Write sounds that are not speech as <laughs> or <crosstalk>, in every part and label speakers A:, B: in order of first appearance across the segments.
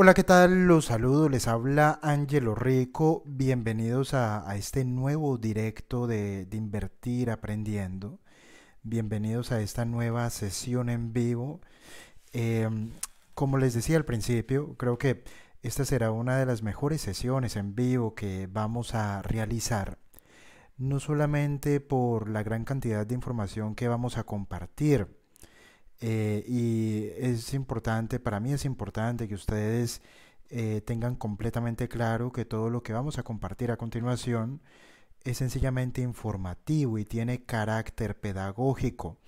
A: Hola, ¿qué tal? Los saludo, les habla Angelo Rico. Bienvenidos a, este nuevo directo de, Invertir Aprendiendo. Bienvenidos a esta nueva sesión en vivo. Em, como les decía al principio, creo que esta será una de las mejores sesiones en vivo que vamos a realizar. No solamente por la gran cantidad de información que vamos a compartir, eh, y es importante, para mí es importante que ustedes eh, tengan completamente claro que todo lo que vamos a compartir a continuación es sencillamente informativo y tiene carácter pedagógico.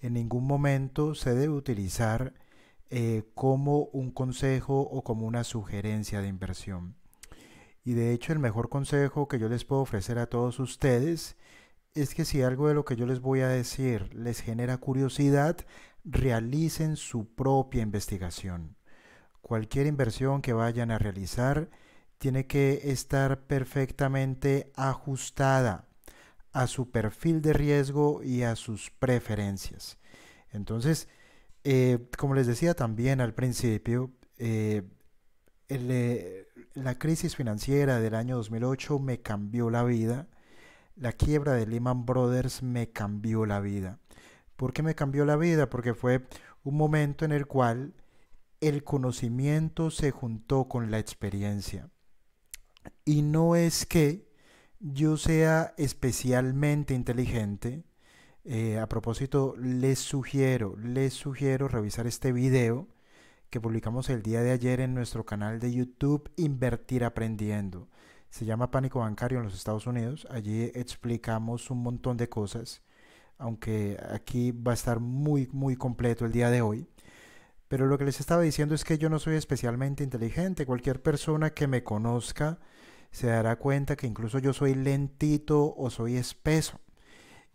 A: En ningún momento se debe utilizar eh, como un consejo o como una sugerencia de inversión. Y de hecho el mejor consejo que yo les puedo ofrecer a todos ustedes es que si algo de lo que yo les voy a decir les genera curiosidad, realicen su propia investigación. Cualquier inversión que vayan a realizar tiene que estar perfectamente ajustada a su perfil de riesgo y a sus preferencias. Entonces, eh, como les decía también al principio, eh, eh, la crisis financiera del año 2008 me cambió la vida, la quiebra de Lehman Brothers me cambió la vida qué me cambió la vida, porque fue un momento en el cual el conocimiento se juntó con la experiencia. Y no es que yo sea especialmente inteligente. Eh, a propósito, les sugiero, les sugiero revisar este video que publicamos el día de ayer en nuestro canal de YouTube Invertir Aprendiendo. Se llama Pánico Bancario en los Estados Unidos. Allí explicamos un montón de cosas aunque aquí va a estar muy, muy completo el día de hoy. Pero lo que les estaba diciendo es que yo no soy especialmente inteligente. Cualquier persona que me conozca se dará cuenta que incluso yo soy lentito o soy espeso.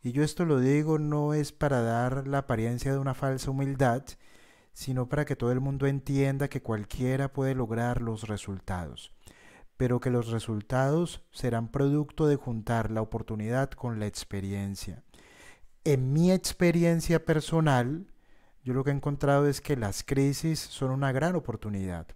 A: Y yo esto lo digo no es para dar la apariencia de una falsa humildad, sino para que todo el mundo entienda que cualquiera puede lograr los resultados, pero que los resultados serán producto de juntar la oportunidad con la experiencia. En mi experiencia personal, yo lo que he encontrado es que las crisis son una gran oportunidad,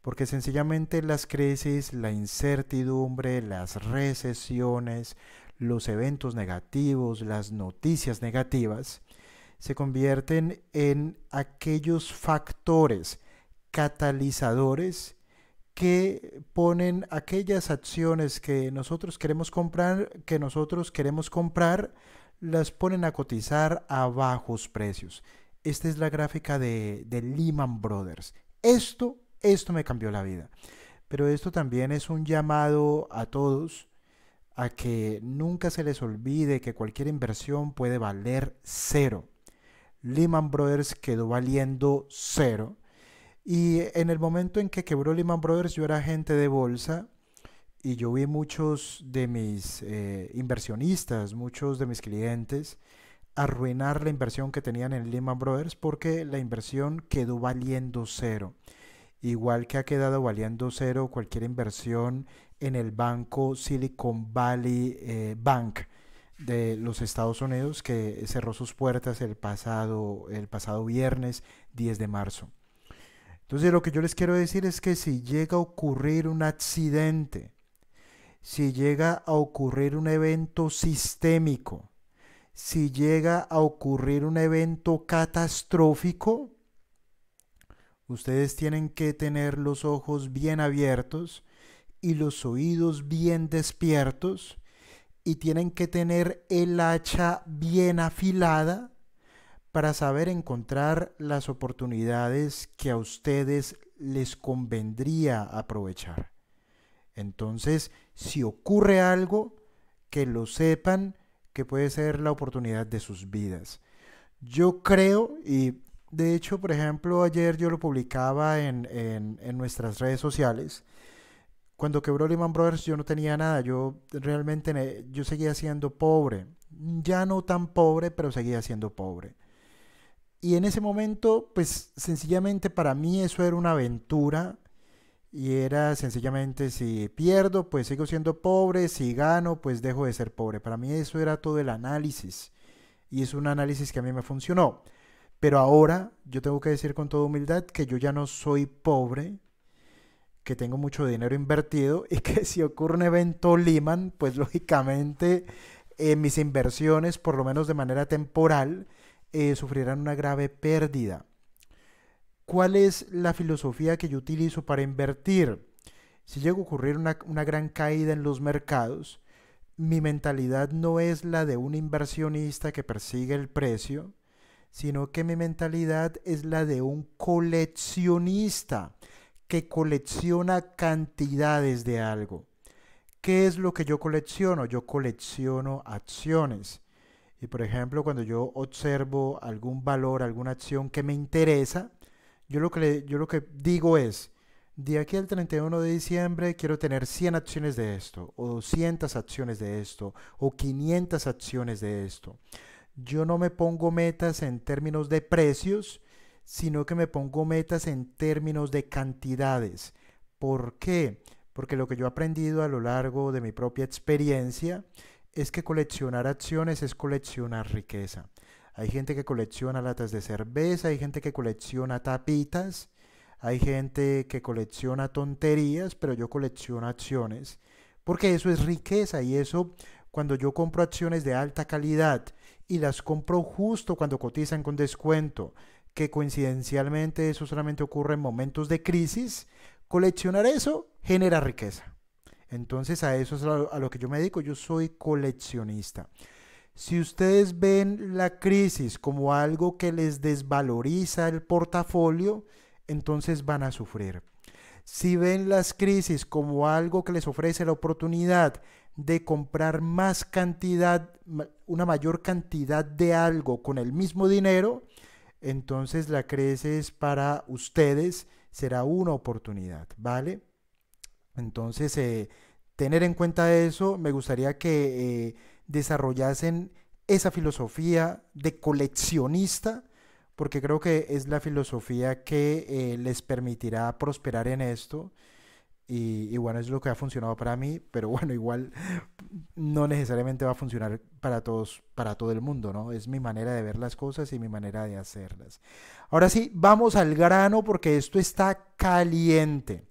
A: porque sencillamente las crisis, la incertidumbre, las recesiones, los eventos negativos, las noticias negativas, se convierten en aquellos factores catalizadores que ponen aquellas acciones que nosotros queremos comprar, que nosotros queremos comprar, las ponen a cotizar a bajos precios. Esta es la gráfica de, de Lehman Brothers. Esto, esto me cambió la vida. Pero esto también es un llamado a todos a que nunca se les olvide que cualquier inversión puede valer cero. Lehman Brothers quedó valiendo cero. Y en el momento en que quebró Lehman Brothers, yo era agente de bolsa, y yo vi muchos de mis eh, inversionistas, muchos de mis clientes, arruinar la inversión que tenían en Lehman Brothers porque la inversión quedó valiendo cero. Igual que ha quedado valiendo cero cualquier inversión en el banco Silicon Valley eh, Bank de los Estados Unidos que cerró sus puertas el pasado, el pasado viernes 10 de marzo. Entonces lo que yo les quiero decir es que si llega a ocurrir un accidente, si llega a ocurrir un evento sistémico, si llega a ocurrir un evento catastrófico, ustedes tienen que tener los ojos bien abiertos y los oídos bien despiertos y tienen que tener el hacha bien afilada para saber encontrar las oportunidades que a ustedes les convendría aprovechar. Entonces, si ocurre algo, que lo sepan que puede ser la oportunidad de sus vidas. Yo creo, y de hecho, por ejemplo, ayer yo lo publicaba en, en, nuestras redes sociales, cuando quebró Lehman Brothers yo no tenía nada, yo realmente yo seguía siendo pobre, ya no tan pobre, pero seguía siendo pobre. Y en ese momento, pues sencillamente para mí eso era una aventura y era sencillamente si pierdo, pues sigo siendo pobre, si gano, pues dejo de ser pobre. Para mí eso era todo el análisis y es un análisis que a mí me funcionó. Pero ahora yo tengo que decir con toda humildad que yo ya no soy pobre, que tengo mucho dinero invertido <laughs> y que si ocurre un evento Lehman, pues lógicamente eh, mis inversiones, por lo menos de manera temporal, eh, sufrirán una grave pérdida. ¿Cuál es la filosofía que yo utilizo para invertir? Si llega a ocurrir una, gran caída en los mercados, mi mentalidad no es la de un inversionista que persigue el precio, sino que mi mentalidad es la de un coleccionista que colecciona cantidades de algo. ¿Qué es lo que yo colecciono? Yo colecciono acciones. Y por ejemplo, cuando yo observo algún valor, alguna acción que me interesa, yo lo que, yo digo es, de aquí al 31 de diciembre quiero tener 100 acciones de esto, o 200 acciones de esto, o 500 acciones de esto. Yo no me pongo metas en términos de precios, sino que me pongo metas en términos de cantidades. ¿Por qué? Porque lo que yo he aprendido a lo largo de mi propia experiencia es que coleccionar acciones es coleccionar riqueza. Hay gente que colecciona latas de cerveza, hay gente que colecciona tapitas, hay gente que colecciona tonterías, pero yo colecciono acciones. Porque eso es riqueza y eso cuando yo compro acciones de alta calidad y las compro justo cuando cotizan con descuento, que coincidencialmente eso solamente ocurre en momentos de crisis, coleccionar eso genera riqueza. Entonces a eso a lo que yo me dedico, yo soy coleccionista. Si ustedes ven la crisis como algo que les desvaloriza el portafolio, entonces van a sufrir. Si ven las crisis como algo que les ofrece la oportunidad de comprar más cantidad, una mayor cantidad de algo con el mismo dinero, entonces la crisis para ustedes será una oportunidad, ¿vale? Entonces, eh, tener en cuenta eso, me gustaría que... Eh, desarrollasen esa filosofía de coleccionista, porque creo que es la filosofía que eh, les permitirá prosperar en esto. Y, y, bueno, es lo que ha funcionado para mí, pero <laughs> bueno, igual no necesariamente va a funcionar para todos, para todo el mundo, ¿no? Es mi manera de ver las cosas y mi manera de hacerlas. Ahora sí, vamos al grano porque esto está caliente.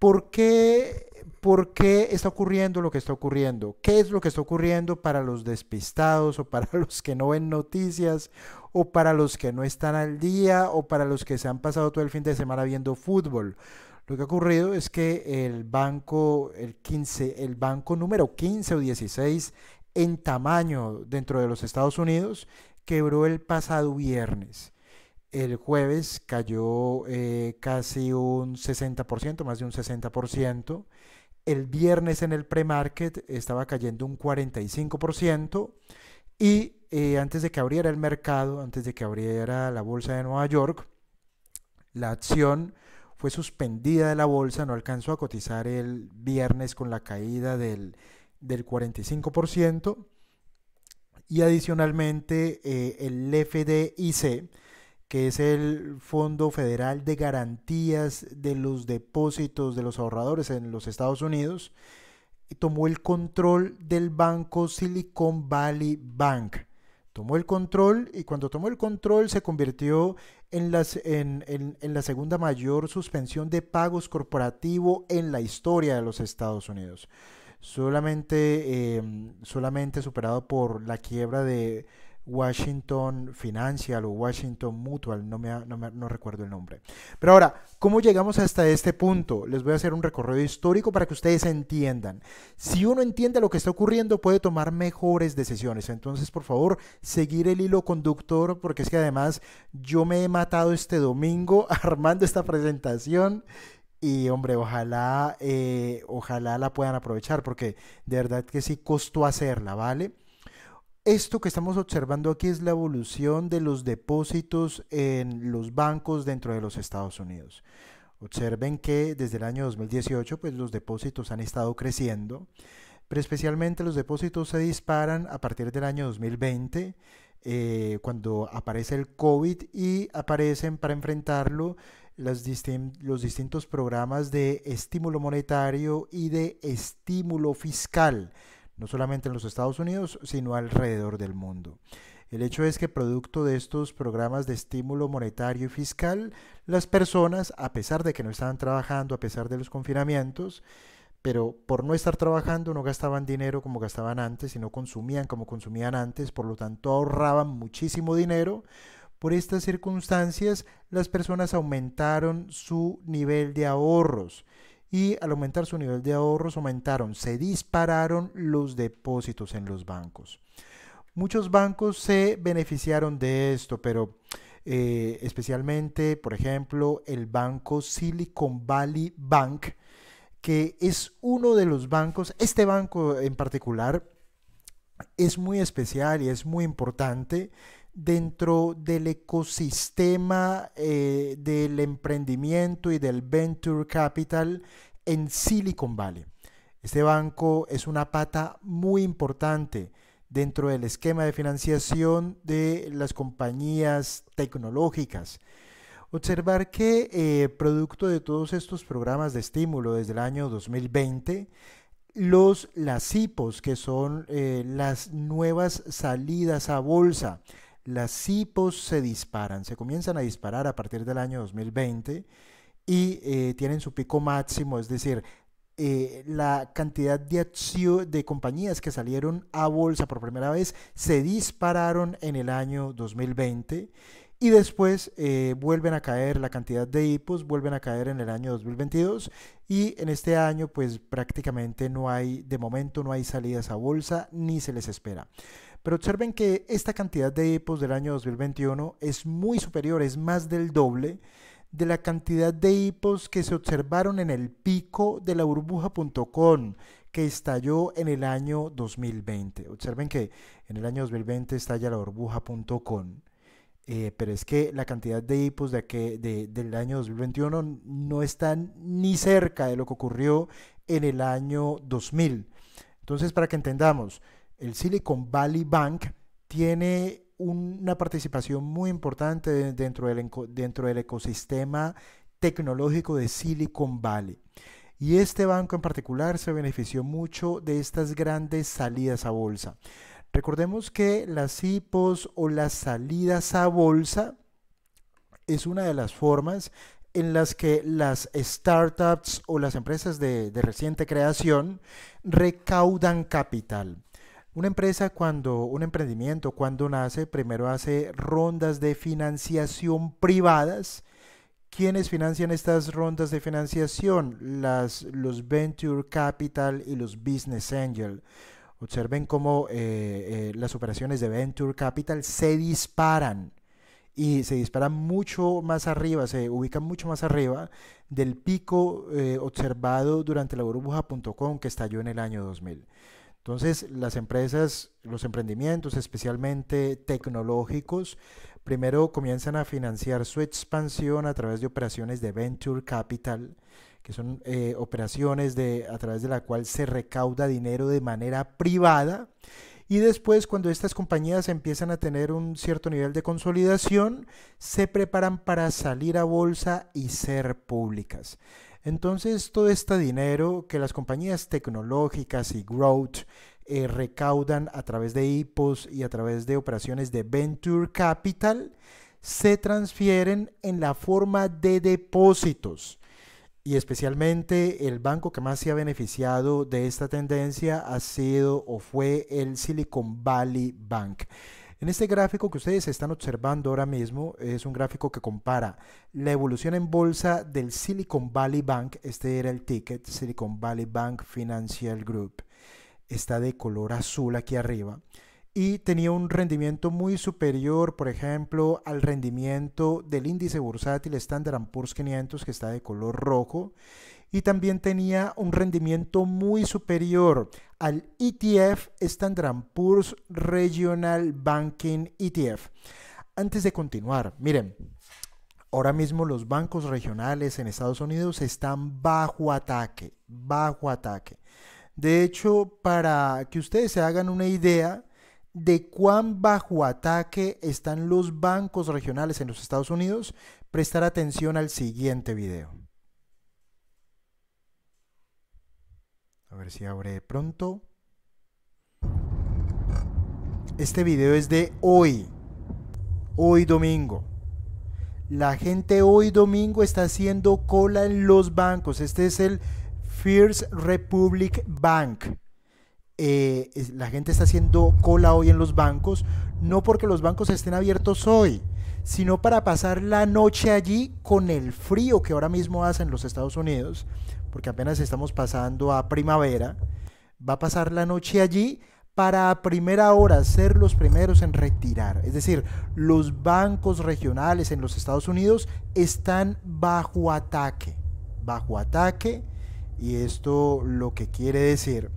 A: ¿Por qué por qué está ocurriendo lo que está ocurriendo, qué es lo que está ocurriendo para los despistados o para <laughs> los que no ven noticias o para los que no están al día o para los que se han pasado todo el fin de semana viendo fútbol. Lo que ha ocurrido es que el banco, el 15, el banco número 15 o 16 en tamaño dentro de los Estados Unidos quebró el pasado viernes. El jueves cayó eh, casi un 60%, más de un 60%. El viernes en el pre-market estaba cayendo un 45% y eh, antes de que abriera el mercado, antes de que abriera la bolsa de Nueva York, la acción fue suspendida de la bolsa, no alcanzó a cotizar el viernes con la caída del, 45% y adicionalmente eh, el FDIC, que es el Fondo Federal de Garantías de los Depósitos de los Ahorradores en los Estados Unidos, tomó el control del banco Silicon Valley Bank. Tomó el control y cuando tomó el control se convirtió en, la segunda mayor suspensión de pagos corporativo en la historia de los Estados Unidos. Solamente, em, solamente superado por la quiebra de, Washington Financial o Washington Mutual, no, me, no, recuerdo el nombre. Pero ahora, ¿cómo llegamos hasta este punto? Les voy a hacer un recorrido histórico para que ustedes entiendan. Si uno entiende lo que está ocurriendo, puede tomar mejores decisiones. Entonces, por favor, seguir el hilo conductor, porque es que además yo me he matado este domingo <laughs> armando esta presentación. Y hombre, ojalá, eh, ojalá la puedan aprovechar, porque de verdad que sí costó hacerla, ¿vale? Esto que estamos observando aquí es la evolución de los depósitos en los bancos dentro de los Estados Unidos. Observen que desde el año 2018 pues, los depósitos han estado creciendo, pero especialmente los depósitos se disparan a partir del año 2020, eh, cuando aparece el COVID y aparecen para enfrentarlo los distintos programas de estímulo monetario y de estímulo fiscal no solamente en los Estados Unidos, sino alrededor del mundo. El hecho es que producto de estos programas de estímulo monetario y fiscal, las personas, a pesar de que no estaban trabajando, a pesar de los confinamientos, pero por no estar trabajando no gastaban dinero como gastaban antes y no consumían como consumían antes, por lo tanto ahorraban muchísimo dinero. Por estas circunstancias, las personas aumentaron su nivel de ahorros y al aumentar su nivel de ahorros aumentaron, se dispararon los depósitos en los bancos. Muchos bancos se beneficiaron de esto, pero eh, especialmente, por ejemplo, el banco Silicon Valley Bank, que es uno de los bancos, este banco en particular, es muy especial y es muy importante dentro del ecosistema eh, del emprendimiento y del venture capital en Silicon Valley. Este banco es una pata muy importante dentro del esquema de financiación de las compañías tecnológicas. Observar que eh, producto de todos estos programas de estímulo desde el año 2020, los, las IPOs, que son eh, las nuevas salidas a bolsa, las IPOs se disparan, se comienzan a disparar a partir del año 2020 y eh, tienen su pico máximo, es decir, eh, la cantidad de, de compañías que salieron a bolsa por primera vez se dispararon en el año 2020 y después eh, vuelven a caer la cantidad de IPOs, vuelven a caer en el año 2022 y en este año pues prácticamente no hay, de momento no hay salidas a bolsa ni se les espera. Pero observen que esta cantidad de hipos e del año 2021 es muy superior, es más del doble de la cantidad de hipos e que se observaron en el pico de la burbuja.com que estalló en el año 2020. Observen que en el año 2020 estalla la burbuja.com. Eh, pero es que la cantidad de hipos e de, que, del año 2021 no está ni cerca de lo que ocurrió en el año 2000. Entonces, para que entendamos, el Silicon Valley Bank tiene una participación muy importante dentro del, ecosistema tecnológico de Silicon Valley. Y este banco en particular se benefició mucho de estas grandes salidas a bolsa. Recordemos que las IPOs o las salidas a bolsa es una de las formas en las que las startups o las empresas de reciente creación recaudan capital. Una empresa cuando un emprendimiento cuando nace primero hace rondas de financiación privadas. ¿Quiénes financian estas rondas de financiación? Las, los Venture Capital y los Business Angel. Observen cómo eh, eh, las operaciones de Venture Capital se disparan y se disparan mucho más arriba, se ubican mucho más arriba del pico eh, observado durante la burbuja.com que estalló en el año 2000. Entonces, las empresas, los emprendimientos, especialmente tecnológicos, primero comienzan a financiar su expansión a través de operaciones de venture capital, que son eh, operaciones de, a través de la cual se recauda dinero de manera privada. Y después, cuando estas compañías empiezan a tener un cierto nivel de consolidación, se preparan para salir a bolsa y ser públicas. Entonces, todo este dinero que las compañías tecnológicas y growth eh, recaudan a través de IPOs y a través de operaciones de Venture Capital se transfieren en la forma de depósitos. Y especialmente el banco que más se ha beneficiado de esta tendencia ha sido o fue el Silicon Valley Bank. En este gráfico que ustedes están observando ahora mismo es un gráfico que compara la evolución en bolsa del Silicon Valley Bank, este era el ticket, Silicon Valley Bank Financial Group, está de color azul aquí arriba y tenía un rendimiento muy superior, por ejemplo, al rendimiento del índice bursátil Standard Poor's 500 que está de color rojo y también tenía un rendimiento muy superior al ETF Standard Poor's Regional Banking ETF. Antes de continuar, miren, ahora mismo los bancos regionales en Estados Unidos están bajo ataque, bajo ataque. De hecho, para que ustedes se hagan una idea de cuán bajo ataque están los bancos regionales en los Estados Unidos, prestar atención al siguiente video. A ver si abre pronto. Este video es de hoy. Hoy domingo. La gente hoy domingo está haciendo cola en los bancos. Este es el First Republic Bank. Eh, la gente está haciendo cola hoy en los bancos, no porque los bancos estén abiertos hoy, sino para pasar la noche allí con el frío que ahora mismo hace en los Estados Unidos porque apenas estamos pasando a primavera, va a pasar la noche allí para a primera hora ser los primeros en retirar. Es decir, los bancos regionales en los Estados Unidos están bajo ataque, bajo ataque, y esto lo que quiere decir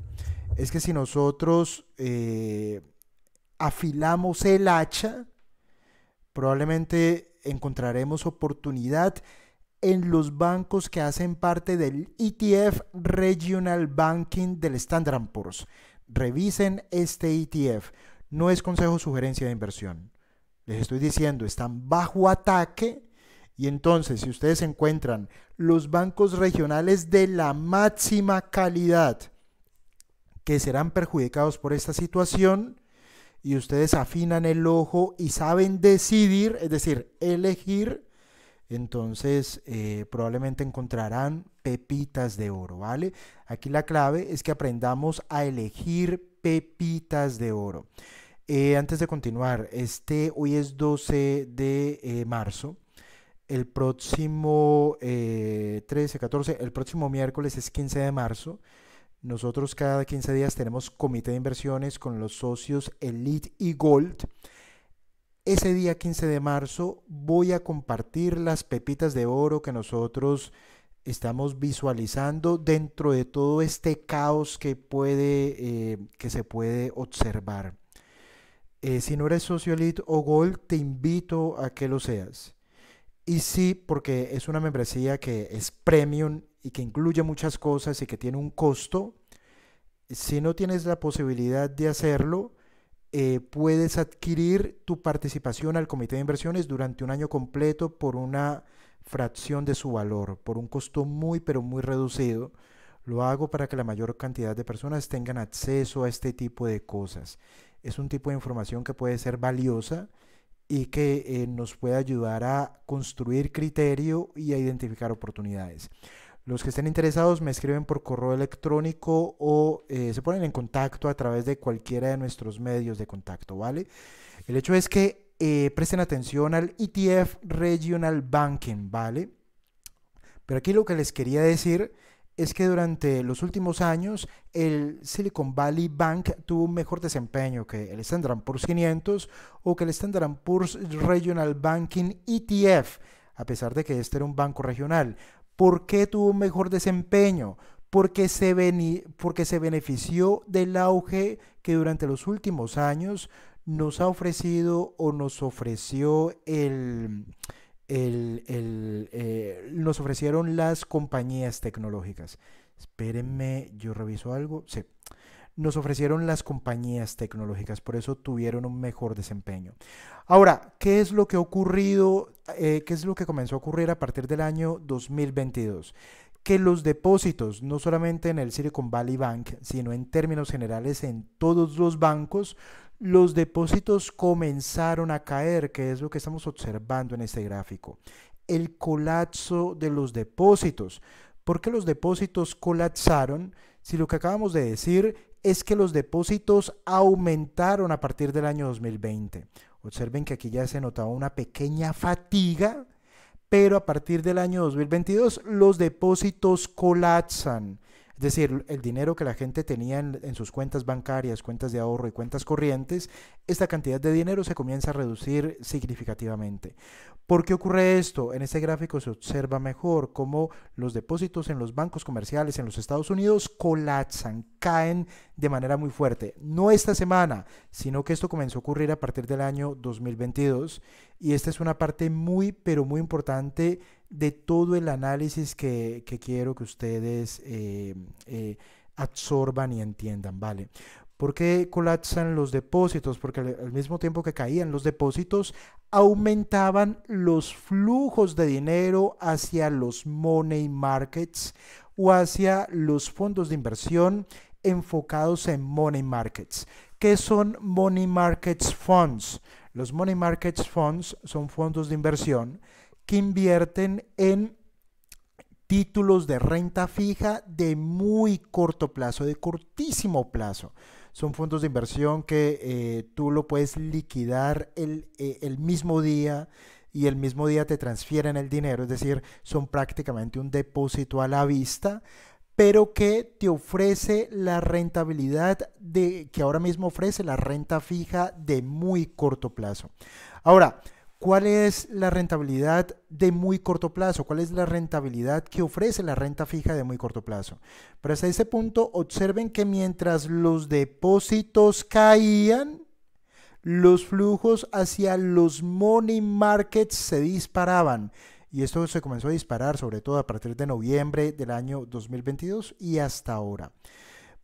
A: es que si nosotros eh, afilamos el hacha, probablemente encontraremos oportunidad en los bancos que hacen parte del ETF Regional Banking del Standard Poor's. Revisen este ETF. No es consejo sugerencia de inversión. Les estoy diciendo, están bajo ataque. Y entonces, si ustedes encuentran los bancos regionales de la máxima calidad que serán perjudicados por esta situación, y ustedes afinan el ojo y saben decidir, es decir, elegir entonces eh, probablemente encontrarán pepitas de oro, ¿vale? Aquí la clave es que aprendamos a elegir pepitas de oro. Eh, antes de continuar, este hoy es 12 de eh, marzo. El próximo 13, 14, el próximo miércoles es 15 de marzo. Nosotros cada 15 días tenemos comité de inversiones con los socios Elite y Gold. Ese día 15 de marzo voy a compartir las pepitas de oro que nosotros estamos visualizando dentro de todo este caos que, puede, eh, que se puede observar. Eh, si no eres socio o gold, te invito a que lo seas. Y sí, porque es una membresía que es premium y que incluye muchas cosas y que tiene un costo. Si no tienes la posibilidad de hacerlo, eh, puedes adquirir tu participación al comité de inversiones durante un año completo por una fracción de su valor, por un costo muy pero muy reducido. Lo hago para que la mayor cantidad de personas tengan acceso a este tipo de cosas. Es un tipo de información que puede ser valiosa y que eh, nos puede ayudar a construir criterio y a identificar oportunidades. Los que estén interesados me escriben por correo electrónico o eh, se ponen en contacto a través de cualquiera de nuestros medios de contacto, ¿vale? El hecho es que eh, presten atención al ETF Regional Banking, ¿vale? Pero aquí lo que les quería decir es que durante los últimos años el Silicon Valley Bank tuvo un mejor desempeño que el Standard Poor's 500 o que el Standard Poor's Regional Banking ETF, a pesar de que este era un banco regional. ¿Por qué tuvo mejor desempeño? Porque se, porque se benefició del auge que durante los últimos años nos ha ofrecido o nos ofreció el, el, eh, nos ofrecieron las compañías tecnológicas. Espérenme, yo reviso algo. Sí nos ofrecieron las compañías tecnológicas, por eso tuvieron un mejor desempeño. Ahora, ¿qué es lo que ha ocurrido? Eh, ¿Qué es lo que comenzó a ocurrir a partir del año 2022? que los depósitos, no solamente en el Silicon Valley Bank, sino en términos generales en todos los bancos, los depósitos comenzaron a caer, que es lo que estamos observando en este gráfico. El colapso de los depósitos. ¿Por qué los depósitos colapsaron? Si lo que acabamos de decir es que los depósitos aumentaron a partir del año 2020. Observen que aquí ya se notaba una pequeña fatiga, pero a partir del año 2022 los depósitos colapsan es decir, el dinero que la gente tenía en, sus cuentas bancarias, cuentas de ahorro y cuentas corrientes, esta cantidad de dinero se comienza a reducir significativamente. ¿Por qué ocurre esto? En este gráfico se observa mejor cómo los depósitos en los bancos comerciales en los Estados Unidos colapsan, caen de manera muy fuerte. No esta semana, sino que esto comenzó a ocurrir a partir del año 2022 y esta es una parte muy, pero muy importante de todo el análisis que, quiero que ustedes eh, eh, absorban y entiendan, ¿vale? ¿Por qué colapsan los depósitos? Porque al, mismo tiempo que caían los depósitos, aumentaban los flujos de dinero hacia los money markets o hacia los fondos de inversión enfocados en money markets. ¿Qué son money markets funds? Los money markets funds son fondos de inversión invierten en títulos de renta fija de muy corto plazo, de cortísimo plazo. Son fondos de inversión que eh, tú lo puedes liquidar el, eh, el mismo día y el mismo día te transfieren el dinero, es decir, son prácticamente un depósito a la vista, pero que te ofrece la rentabilidad de que ahora mismo ofrece la renta fija de muy corto plazo. Ahora, ¿Cuál es la rentabilidad de muy corto plazo? ¿Cuál es la rentabilidad que ofrece la renta fija de muy corto plazo? Pero hasta ese punto observen que mientras los depósitos caían, los flujos hacia los money markets se disparaban. Y esto se comenzó a disparar sobre todo a partir de noviembre del año 2022 y hasta ahora.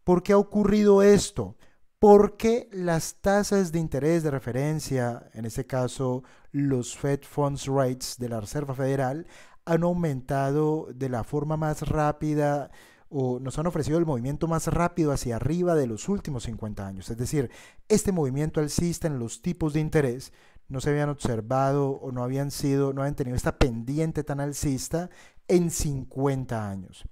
A: ¿Por qué ha ocurrido esto? Porque las tasas de interés de referencia, en este caso los Fed Funds Rates de la Reserva Federal han aumentado de la forma más rápida o nos han ofrecido el movimiento más rápido hacia arriba de los últimos 50 años. Es decir, este movimiento alcista en los tipos de interés no se habían observado o no habían sido, no habían tenido esta pendiente tan alcista en 50 años.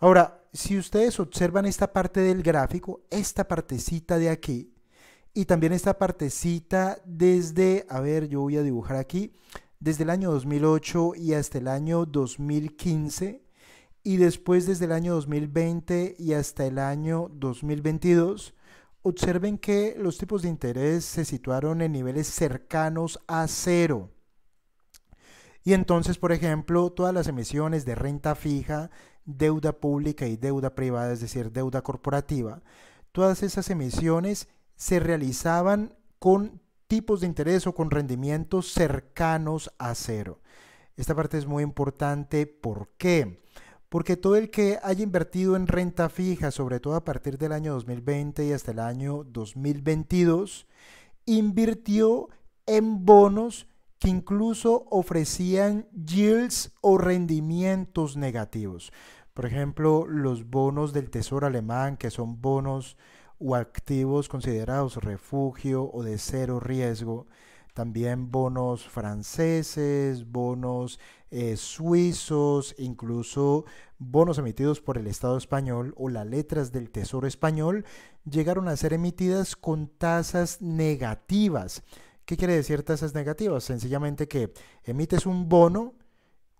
A: Ahora, si ustedes observan esta parte del gráfico, esta partecita de aquí, y también esta partecita desde, a ver, yo voy a dibujar aquí, desde el año 2008 y hasta el año 2015. Y después desde el año 2020 y hasta el año 2022. Observen que los tipos de interés se situaron en niveles cercanos a cero. Y entonces, por ejemplo, todas las emisiones de renta fija, deuda pública y deuda privada, es decir, deuda corporativa, todas esas emisiones se realizaban con tipos de interés o con rendimientos cercanos a cero. Esta parte es muy importante. ¿Por qué? Porque todo el que haya invertido en renta fija, sobre todo a partir del año 2020 y hasta el año 2022, invirtió en bonos que incluso ofrecían yields o rendimientos negativos. Por ejemplo, los bonos del Tesoro alemán, que son bonos o activos considerados refugio o de cero riesgo. También bonos franceses, bonos eh, suizos, incluso bonos emitidos por el Estado español o las letras del Tesoro español llegaron a ser emitidas con tasas negativas. ¿Qué quiere decir tasas negativas? Sencillamente que emites un bono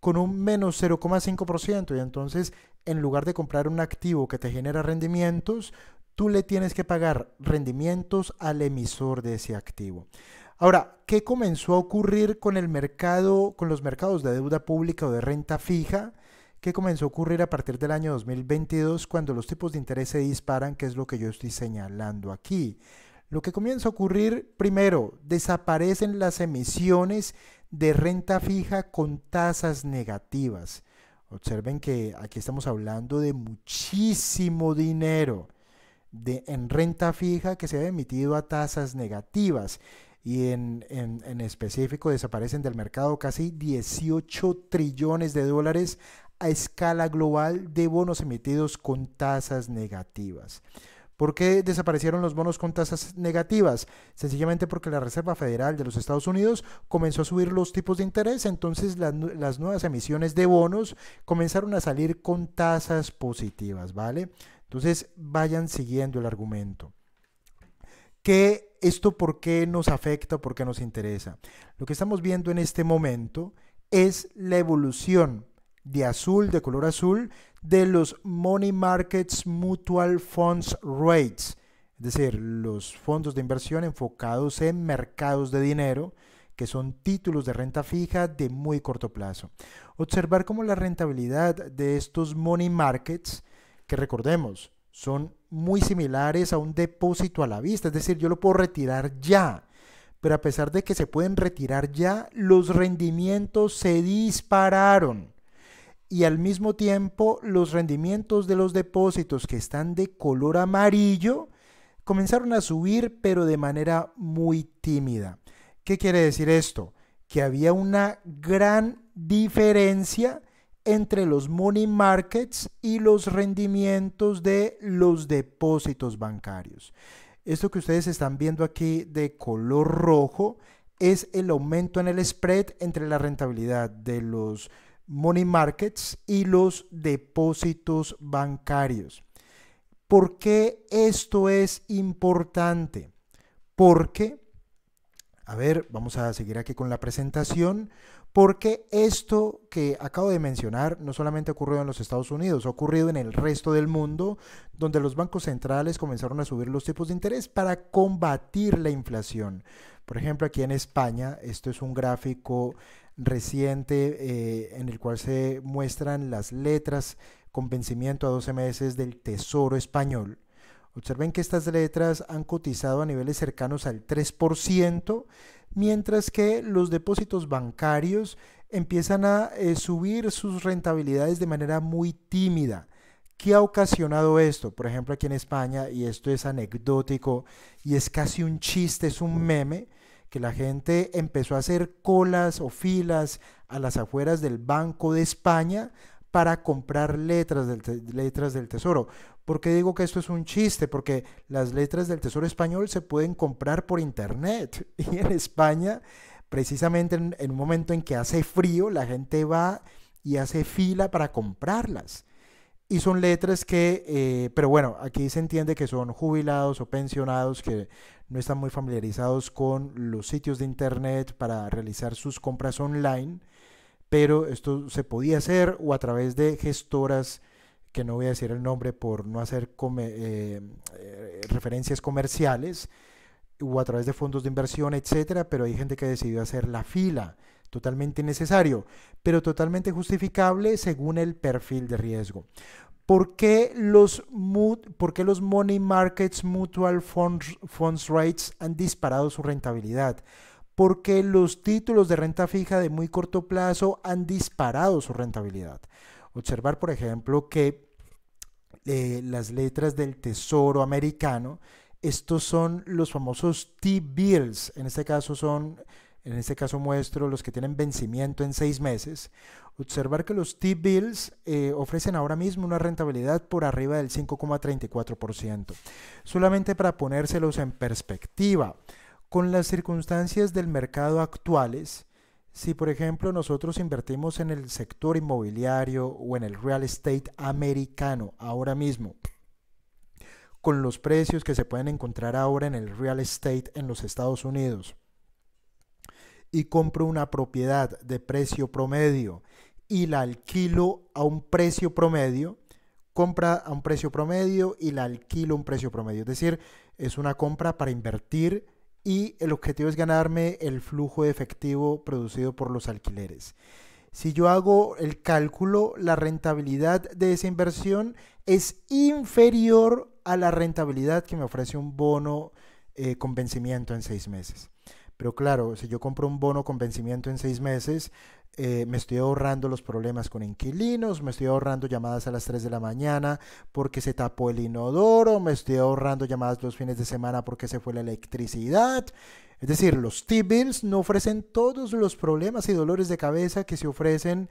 A: con un menos 0,5% y entonces en lugar de comprar un activo que te genera rendimientos, tú le tienes que pagar rendimientos al emisor de ese activo. Ahora, ¿qué comenzó a ocurrir con el mercado, con los mercados de deuda pública o de renta fija? ¿Qué comenzó a ocurrir a partir del año 2022 cuando los tipos de interés se disparan, que es lo que yo estoy señalando aquí? Lo que comienza a ocurrir, primero, desaparecen las emisiones de renta fija con tasas negativas. Observen que aquí estamos hablando de muchísimo dinero en renta fija que se ha emitido a tasas negativas y en, específico desaparecen del mercado casi 18 trillones de dólares a escala global de bonos emitidos con tasas negativas. ¿Por qué desaparecieron los bonos con tasas negativas? Sencillamente porque la Reserva Federal de los Estados Unidos comenzó a subir los tipos de interés, entonces las, las nuevas emisiones de bonos comenzaron a salir con tasas positivas, ¿vale? Entonces, vayan siguiendo el argumento. ¿Qué, ¿Esto por qué nos afecta, por qué nos interesa? Lo que estamos viendo en este momento es la evolución de azul, de color azul, de los Money Markets Mutual Funds Rates, es decir, los fondos de inversión enfocados en mercados de dinero, que son títulos de renta fija de muy corto plazo. Observar cómo la rentabilidad de estos money markets que recordemos, son muy similares a un depósito a la vista, es decir, yo lo puedo retirar ya. Pero a pesar de que se pueden retirar ya, los rendimientos se dispararon. Y al mismo tiempo, los rendimientos de los depósitos que están de color amarillo comenzaron a subir, pero de manera muy tímida. ¿Qué quiere decir esto? Que había una gran diferencia entre los money markets y los rendimientos de los depósitos bancarios. Esto que ustedes están viendo aquí de color rojo es el aumento en el spread entre la rentabilidad de los money markets y los depósitos bancarios. ¿Por qué esto es importante? Porque, a ver, vamos a seguir aquí con la presentación. Porque esto que acabo de mencionar no solamente ha ocurrido en los Estados Unidos, ha ocurrido en el resto del mundo, donde los bancos centrales comenzaron a subir los tipos de interés para combatir la inflación. Por ejemplo, aquí en España, esto es un gráfico reciente eh, en el cual se muestran las letras con vencimiento a 12 meses del Tesoro Español. Observen que estas letras han cotizado a niveles cercanos al 3%, mientras que los depósitos bancarios empiezan a eh, subir sus rentabilidades de manera muy tímida. ¿Qué ha ocasionado esto? Por ejemplo, aquí en España, y esto es anecdótico y es casi un chiste, es un meme, que la gente empezó a hacer colas o filas a las afueras del Banco de España para comprar letras del, letras del tesoro. ...porque digo que esto es un chiste? Porque las letras del tesoro español se pueden comprar por internet. <laughs> Y en España, precisamente en, un momento en que hace frío, la gente va y hace fila para comprarlas. Y son letras que, eh, pero bueno, aquí se entiende que son jubilados o pensionados que no están muy familiarizados con los sitios de internet para realizar sus compras online pero esto se podía hacer o a través de gestoras que no voy a decir el nombre por no hacer eh, eh, referencias comerciales, o a través de fondos de inversión, etcétera, pero hay gente que decidió hacer la fila, totalmente necesario, pero totalmente justificable según el perfil de riesgo. ¿Por qué los, money markets mutual funds rates han disparado su rentabilidad? porque los títulos de renta fija de muy corto plazo han disparado su rentabilidad. Observar, por ejemplo, que eh, las letras del Tesoro americano, estos son los famosos T-bills, en este caso son en este caso muestro los que tienen vencimiento en seis meses, observar que los T-bills eh, ofrecen ahora mismo una rentabilidad por arriba del 5,34%. Solamente para ponérselos en perspectiva, con las circunstancias del mercado actuales, si por ejemplo nosotros invertimos en el sector inmobiliario o en el real estate americano ahora mismo, con los precios que se pueden encontrar ahora en el real estate en los Estados Unidos, y compro una propiedad de precio promedio y la alquilo a un precio promedio, compra a un precio promedio y la alquilo a un precio promedio. Es decir, es una compra para invertir y el objetivo es ganarme el flujo de efectivo producido por los alquileres. Si yo hago el cálculo, la rentabilidad de esa inversión es inferior a la rentabilidad que me ofrece un bono eh, con vencimiento en seis meses. Pero claro, si yo compro un bono con vencimiento en seis meses, eh, me estoy ahorrando los problemas con inquilinos, me estoy ahorrando llamadas a las 3 de la mañana porque se tapó el inodoro, me estoy ahorrando llamadas los fines de semana porque se fue la electricidad. Es decir, los T-bills no ofrecen todos los problemas y dolores de cabeza que se ofrecen,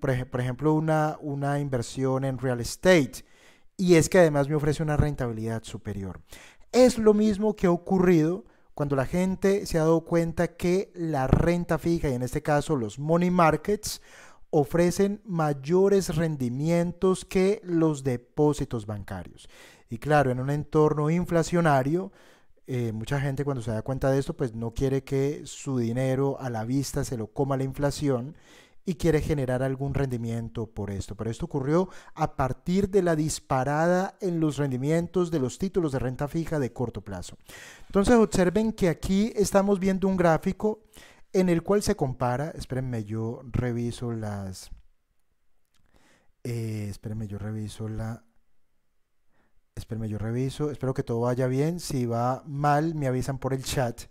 A: por ejemplo, una, una inversión en real estate. Y es que además me ofrece una rentabilidad superior. Es lo mismo que ha ocurrido cuando la gente se ha dado cuenta que la renta fija, y en este caso los money markets, ofrecen mayores rendimientos que los depósitos bancarios. Y claro, en un entorno inflacionario, eh, mucha gente cuando se da cuenta de esto, pues no quiere que su dinero a la vista se lo coma la inflación y quiere generar algún rendimiento por esto. Pero esto ocurrió a partir de la disparada en los rendimientos de los títulos de renta fija de corto plazo. Entonces observen que aquí estamos viendo un gráfico en el cual se compara, espérenme yo reviso las, eh, espérenme yo reviso la, espérenme yo reviso, espero que todo vaya bien, si va mal me avisan por el chat.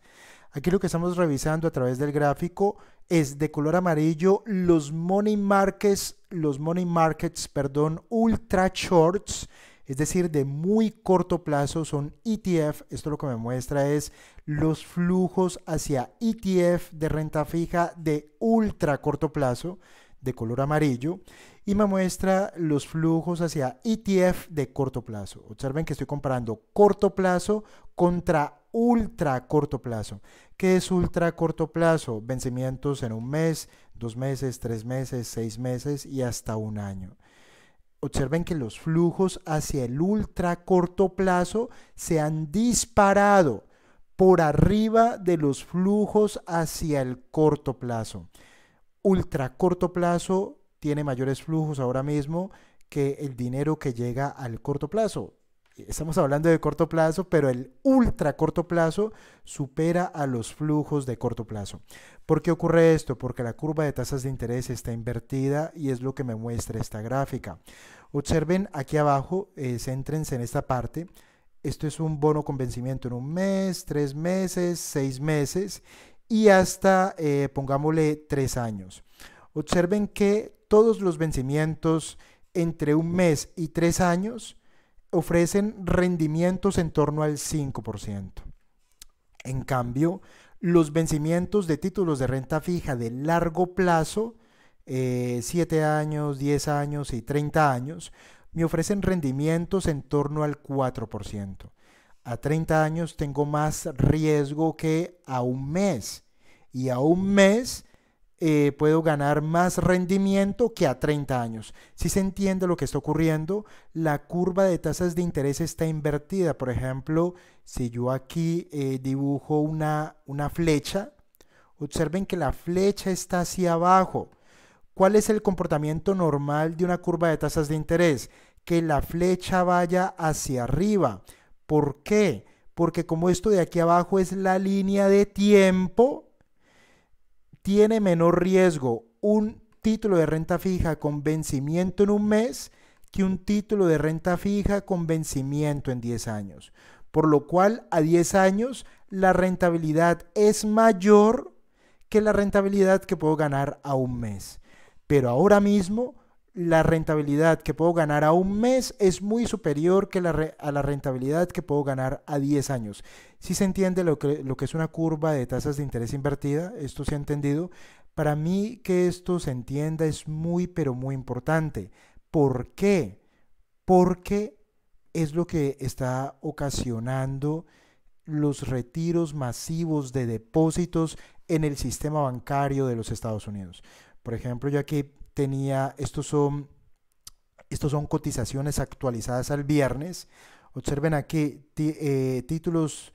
A: Aquí lo que estamos revisando a través del gráfico es de color amarillo los money markets, los money markets, perdón, ultra shorts, es decir, de muy corto plazo son ETF. Esto lo que me muestra es los flujos hacia ETF de renta fija de ultra corto plazo de color amarillo y me muestra los flujos hacia ETF de corto plazo. Observen que estoy comparando corto plazo contra ultra corto plazo. ¿Qué es ultra corto plazo? Vencimientos en un mes, dos meses, tres meses, seis meses y hasta un año. Observen que los flujos hacia el ultra corto plazo se han disparado por arriba de los flujos hacia el corto plazo. Ultra corto plazo tiene mayores flujos ahora mismo que el dinero que llega al corto plazo. Estamos hablando de corto plazo, pero el ultra corto plazo supera a los flujos de corto plazo. ¿Por qué ocurre esto? Porque la curva de tasas de interés está invertida y es lo que me muestra esta gráfica. Observen aquí abajo, eh, céntrense en esta parte. Esto es un bono con vencimiento en un mes, tres meses, seis meses y hasta, eh, pongámosle, tres años. Observen que todos los vencimientos entre un mes y tres años ofrecen rendimientos en torno al 5%. En cambio, los vencimientos de títulos de renta fija de largo plazo, 7 eh, años, 10 años y 30 años, me ofrecen rendimientos en torno al 4%. A 30 años tengo más riesgo que a un mes. Y a un mes eh, puedo ganar más rendimiento que a 30 años. Si se entiende lo que está ocurriendo, la curva de tasas de interés está invertida. Por ejemplo, si yo aquí eh, dibujo una, una flecha, observen que la flecha está hacia abajo. ¿Cuál es el comportamiento normal de una curva de tasas de interés? Que la flecha vaya hacia arriba. ¿Por qué? Porque como esto de aquí abajo es la línea de tiempo, tiene menor riesgo un título de renta fija con vencimiento en un mes que un título de renta fija con vencimiento en 10 años. Por lo cual a 10 años la rentabilidad es mayor que la rentabilidad que puedo ganar a un mes. Pero ahora mismo la rentabilidad que puedo ganar a un mes es muy superior que a la rentabilidad que puedo ganar a 10 años. Si se entiende lo que, lo que es una curva de tasas de interés invertida, esto se ha entendido. Para mí que esto se entienda es muy, pero muy importante. ¿Por qué? Porque es lo que está ocasionando los retiros masivos de depósitos en el sistema bancario de los Estados Unidos. Por ejemplo, yo aquí tenía, estos son, estos son cotizaciones actualizadas al viernes. Observen aquí eh, títulos,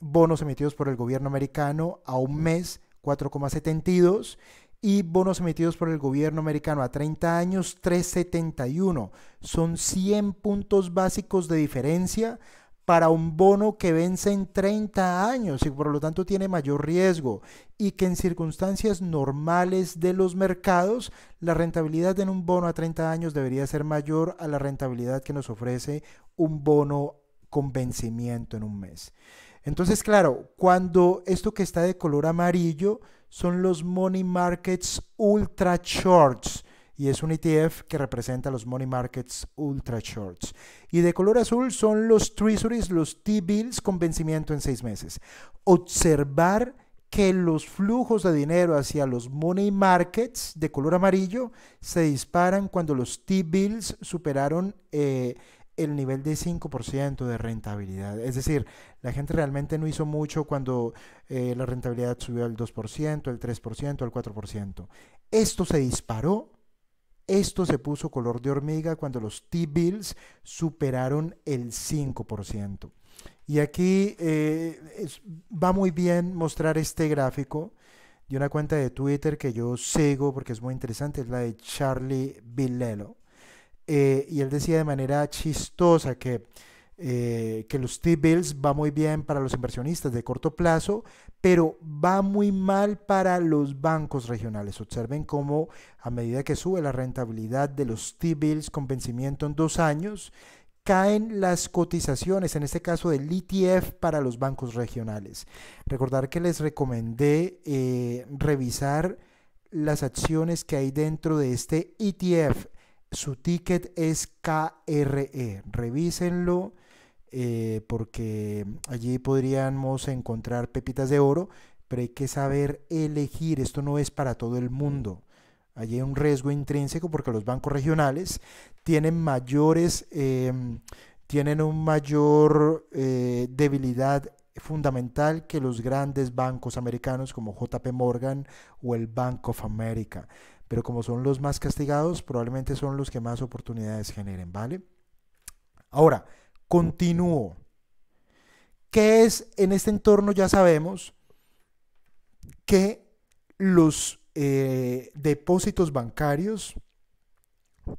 A: bonos emitidos por el gobierno americano a un mes, 4,72 y bonos emitidos por el gobierno americano a 30 años 371. Son 100 puntos básicos de diferencia para un bono que vence en 30 años y por lo tanto tiene mayor riesgo y que en circunstancias normales de los mercados la rentabilidad en un bono a 30 años debería ser mayor a la rentabilidad que nos ofrece un bono con vencimiento en un mes. Entonces, claro, cuando esto que está de color amarillo son los money markets ultra shorts, y es un ETF que representa los money markets ultra shorts. Y de color azul son los treasuries, los T-bills con vencimiento en seis meses. Observar que los flujos de dinero hacia los money markets de color amarillo se disparan cuando los T-bills superaron eh, el nivel de 5% de rentabilidad. Es decir, la gente realmente no hizo mucho cuando eh, la rentabilidad subió al 2%, al 3%, al 4%. Esto se disparó esto se puso color de hormiga cuando los T-bills superaron el 5%. Y aquí eh, va muy bien mostrar este gráfico de una cuenta de Twitter que yo sigo porque es muy interesante, es la de Charlie Villelo. Eh, y él decía de manera chistosa que, eh, que los T-bills va muy bien para los inversionistas de corto plazo, pero va muy mal para los bancos regionales. Observen cómo a medida que sube la rentabilidad de los T-bills con vencimiento en dos años, caen las cotizaciones, en este caso del ETF para los bancos regionales. Recordar que les recomendé eh, revisar las acciones que hay dentro de este ETF. Su ticket es KRE. Revísenlo eh, porque allí podríamos encontrar pepitas de oro, pero hay que saber elegir, esto no es para todo el mundo. Allí hay un riesgo intrínseco porque los bancos regionales tienen mayores, em, tienen un mayor eh, debilidad fundamental que los grandes bancos americanos como JP Morgan o el Bank of America. Pero como son los más castigados, probablemente son los que más oportunidades generen, ¿vale? Ahora, continuó que es en este entorno? Ya sabemos que los eh, depósitos bancarios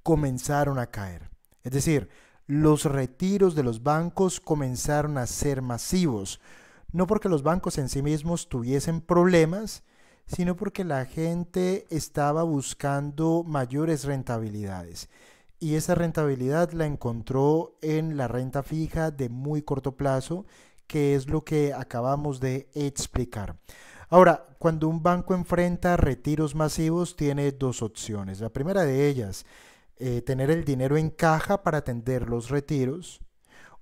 A: comenzaron a caer. Es decir, los retiros de los bancos comenzaron a ser masivos. No porque los bancos en sí mismos tuviesen problemas, sino porque la gente estaba buscando mayores rentabilidades y esa rentabilidad la encontró en la renta fija de muy corto plazo, que es lo que acabamos de explicar. Ahora, cuando un banco enfrenta retiros masivos, tiene dos opciones. La primera de ellas, eh, tener el dinero en caja para atender los retiros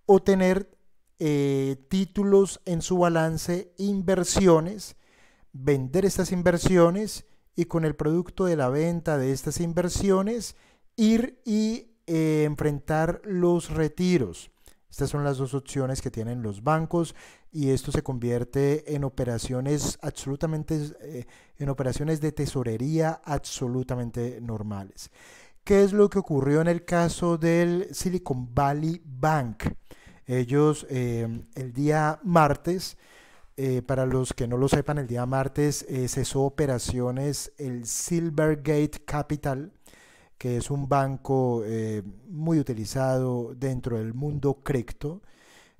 A: o tener eh, títulos en su balance, inversiones, vender estas inversiones y con el producto de la venta de estas inversiones, ir y eh, enfrentar los retiros. Estas son las dos opciones que tienen los bancos y esto se convierte en operaciones absolutamente, eh, en operaciones de tesorería absolutamente normales. ¿Qué es lo que ocurrió en el caso del Silicon Valley Bank? Ellos eh, el día martes, para los que no lo sepan, el día martes cesó operaciones el Silvergate Capital, que es un banco eh, muy utilizado dentro del mundo cripto.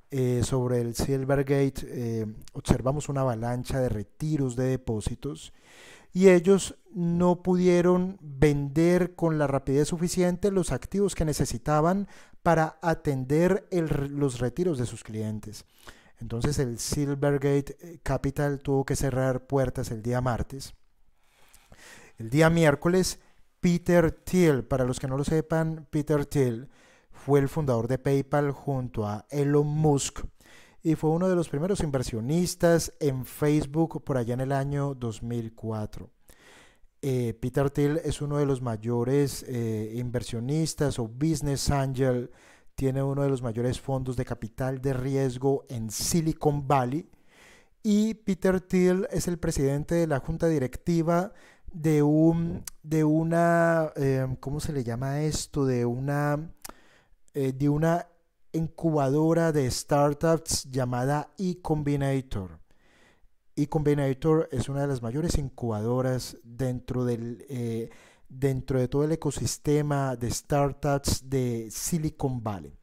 A: Eh, sobre el Silvergate eh, observamos una avalancha de retiros de depósitos y ellos no pudieron vender con la rapidez suficiente los activos que necesitaban para atender los retiros de sus clientes. Entonces el Silvergate Capital tuvo que cerrar puertas el día martes. El día miércoles Peter Thiel, para los que no lo sepan, Peter Thiel fue el fundador de PayPal junto a Elon Musk y fue uno de los primeros inversionistas en Facebook por allá en el año 2004. Eh, Peter Thiel es uno de los mayores eh, inversionistas o business angel, tiene uno de los mayores fondos de capital de riesgo en Silicon Valley y Peter Thiel es el presidente de la junta directiva de un de una em, cómo se le llama esto de una eh, de una incubadora de startups llamada E Combinator. E Combinator es una de las mayores incubadoras dentro del eh, dentro de todo el ecosistema de startups de Silicon Valley.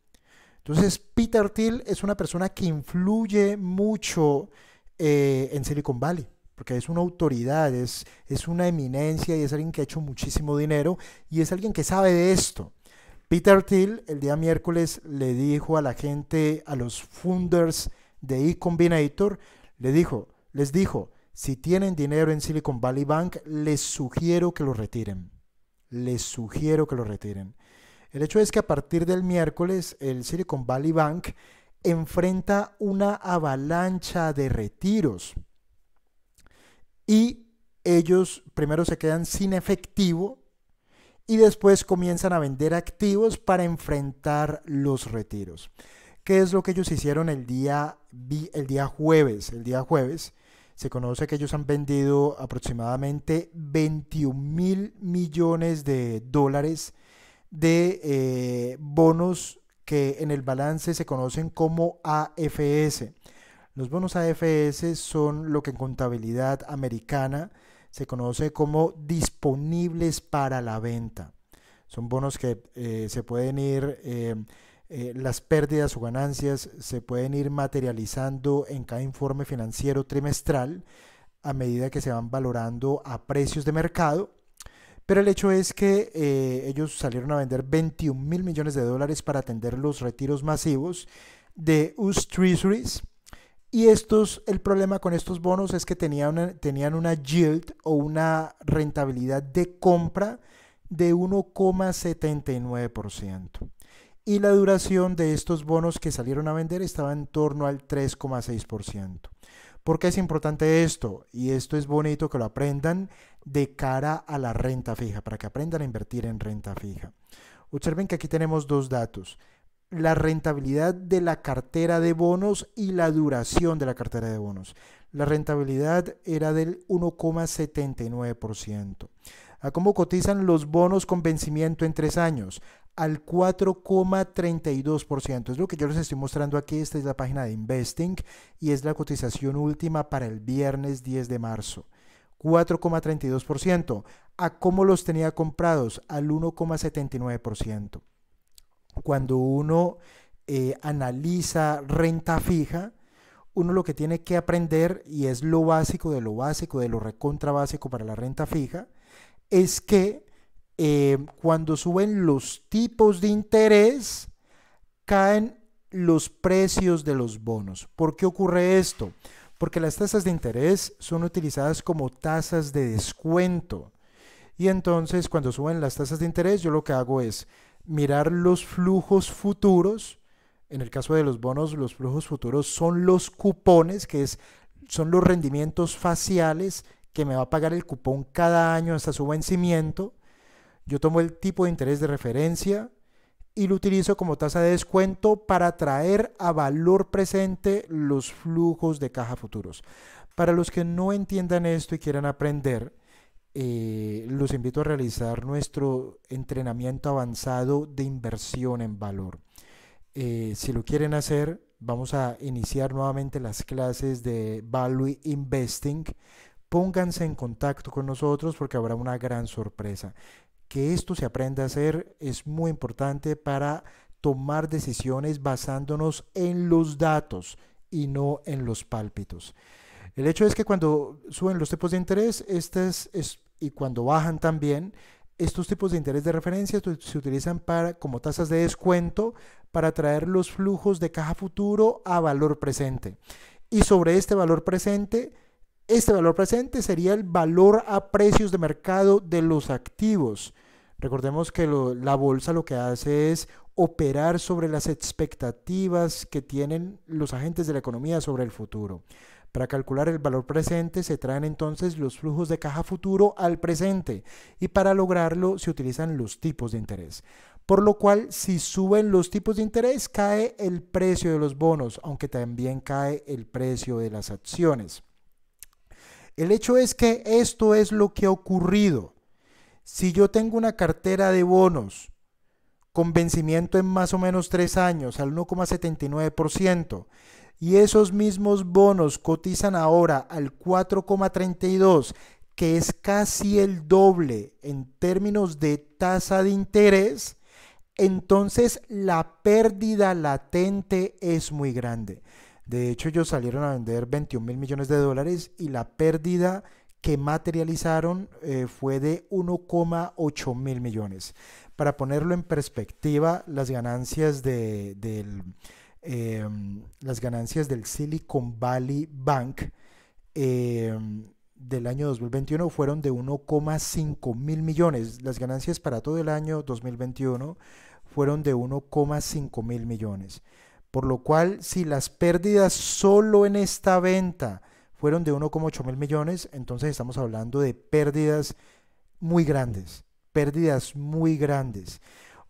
A: Entonces Peter Thiel es una persona que influye mucho eh, en Silicon Valley porque es una autoridad, es, es una eminencia y es alguien que ha hecho muchísimo dinero y es alguien que sabe de esto. Peter Thiel el día miércoles le dijo a la gente, a los funders de ECombinator, le dijo, les dijo, si tienen dinero en Silicon Valley Bank, les sugiero que lo retiren. Les sugiero que lo retiren. El hecho es que a partir del miércoles el Silicon Valley Bank enfrenta una avalancha de retiros y ellos primero se quedan sin efectivo y después comienzan a vender activos para enfrentar los retiros. ¿Qué es lo que ellos hicieron el día, el día jueves? El día jueves se conoce que ellos han vendido aproximadamente 21 mil millones de dólares de eh, bonos que en el balance se conocen como AFS. Los bonos AFS son lo que en contabilidad americana se conoce como disponibles para la venta. Son bonos que eh, se pueden ir, eh, eh, las pérdidas o ganancias se pueden ir materializando en cada informe financiero trimestral a medida que se van valorando a precios de mercado. Pero el hecho es que ellos salieron a vender 21 mil millones de dólares para atender los retiros masivos de US Treasuries y estos, el problema con estos bonos es que tenían una, tenían una yield o una rentabilidad de compra de 1,79%. Y la duración de estos bonos que salieron a vender estaba en torno al 3,6%. ¿Por qué es importante esto? Y esto es bonito que lo aprendan de cara a la renta fija, para que aprendan a invertir en renta fija. Observen que aquí tenemos dos datos la rentabilidad de la cartera de bonos y la duración de la cartera de bonos. La rentabilidad era del 1,79%. ¿A cómo cotizan los bonos con vencimiento en tres años? Al 4,32%. Es lo que yo les estoy mostrando aquí. Esta es la página de Investing y es la cotización última para el viernes 10 de marzo. 4,32%. ¿A cómo los tenía comprados? Al 1,79% cuando uno eh, analiza renta fija, uno lo que tiene que aprender, y es lo básico de lo básico, de lo recontra para la renta fija, es que eh, cuando suben los tipos de interés, caen los precios de los bonos. ¿Por qué ocurre esto? Porque las tasas de interés son utilizadas como tasas de descuento. Y entonces cuando suben las tasas de interés, yo lo que hago es mirar los flujos futuros. En el caso de los bonos, los flujos futuros son los cupones, que es, son los rendimientos faciales que me va a pagar el cupón cada año hasta su vencimiento. Yo tomo el tipo de interés de referencia y lo utilizo como tasa de descuento para traer a valor presente los flujos de caja futuros. Para los que no entiendan esto y quieran aprender, eh, los invito a realizar nuestro entrenamiento avanzado de inversión en valor. Eh, si lo quieren hacer, vamos a iniciar nuevamente las clases de Value Investing. Pónganse en contacto con nosotros porque habrá una gran sorpresa. Que esto se aprenda a hacer es muy importante para tomar decisiones basándonos en los datos y no en los pálpitos. El hecho es que cuando suben los tipos de interés, estas y cuando bajan también, estos tipos de interés de referencia se utilizan para, como tasas de descuento para traer los flujos de caja futuro a valor presente. Y sobre este valor presente, este valor presente sería el valor a precios de mercado de los activos. Recordemos que la bolsa lo que hace es operar sobre las expectativas que tienen los agentes de la economía sobre el futuro. Para calcular el valor presente se traen entonces los flujos de caja futuro al presente y para lograrlo se utilizan los tipos de interés. Por lo cual, si suben los tipos de interés, cae el precio de los bonos, aunque también cae el precio de las acciones. El hecho es que esto es lo que ha ocurrido. Si yo tengo una cartera de bonos con vencimiento en más o menos tres años al 1,79%, y esos mismos bonos cotizan ahora al 4,32, que es casi el doble en términos de tasa de interés, entonces la pérdida latente es muy grande. De hecho, ellos salieron a vender 21 mil millones de dólares y la pérdida que materializaron eh, fue de 1,8 mil millones. Para ponerlo en perspectiva, las ganancias del... Em, las ganancias del Silicon Valley Bank em, del año 2021 fueron de 1,5 mil millones. Las ganancias para todo el año 2021 fueron de 1,5 mil millones. Por lo cual, si las pérdidas solo en esta venta fueron de 1,8 mil millones, entonces estamos hablando de pérdidas muy grandes, pérdidas muy grandes.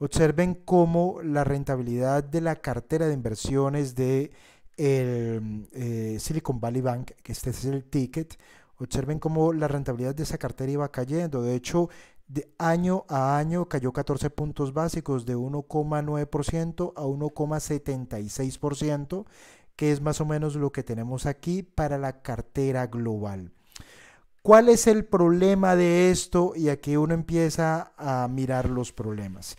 A: Observen cómo la rentabilidad de la cartera de inversiones de el, eh, Silicon Valley Bank, que este es el ticket, observen cómo la rentabilidad de esa cartera iba cayendo. De hecho, de año a año cayó 14 puntos básicos de 1,9% a 1,76%, que es más o menos lo que tenemos aquí para la cartera global. ¿Cuál es el problema de esto? Y aquí uno empieza a mirar los problemas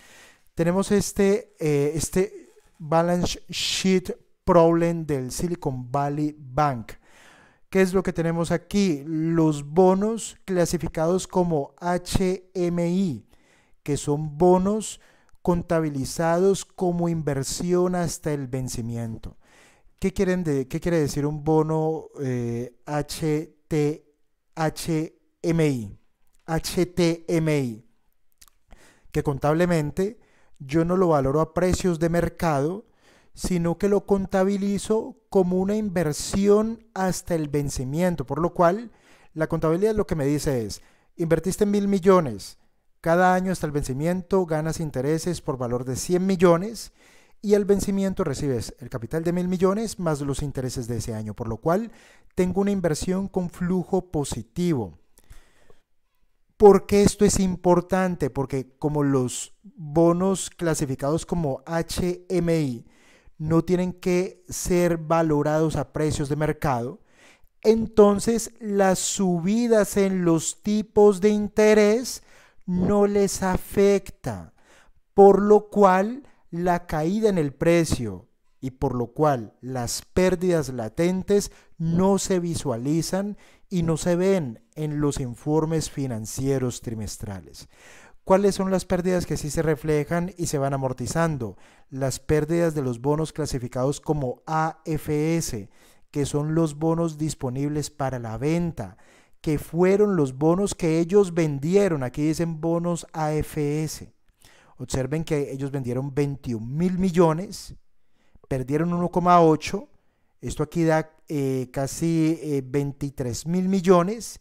A: tenemos este, eh, este balance sheet problem del Silicon Valley Bank. ¿Qué es lo que tenemos aquí? Los bonos clasificados como HMI, que son bonos contabilizados como inversión hasta el vencimiento. ¿Qué, quieren qué quiere decir un bono eh, HTMI, que contablemente yo no lo valoro a precios de mercado, sino que lo contabilizo como una inversión hasta el vencimiento, por lo cual la contabilidad lo que me dice es, invertiste mil millones, cada año hasta el vencimiento ganas intereses por valor de 100 millones y al vencimiento recibes el capital de mil millones más los intereses de ese año, por lo cual tengo una inversión con flujo positivo. ¿Por qué esto es importante? Porque como los bonos clasificados como HMI no tienen que ser valorados a precios de mercado, entonces las subidas en los tipos de interés no les afecta, por lo cual la caída en el precio y por lo cual las pérdidas latentes no se visualizan y no se ven en los informes financieros trimestrales. ¿Cuáles son las pérdidas que sí se reflejan y se van amortizando? Las pérdidas de los bonos clasificados como AFS, que son los bonos disponibles para la venta, que fueron los bonos que ellos vendieron. Aquí dicen bonos AFS. Observen que ellos vendieron 21 mil millones, perdieron 1,8 esto aquí da eh, casi 23 eh, mil millones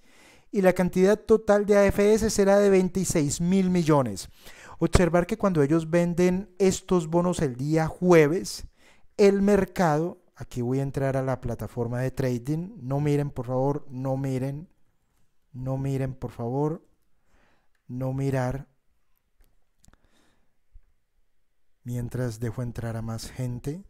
A: y la cantidad total de AFS será de 26 mil millones. Observar que cuando ellos venden estos bonos el día jueves, el mercado, aquí voy a entrar a la plataforma de trading, no miren por favor, no miren, no miren por favor, no mirar. Mientras dejo entrar a más gente.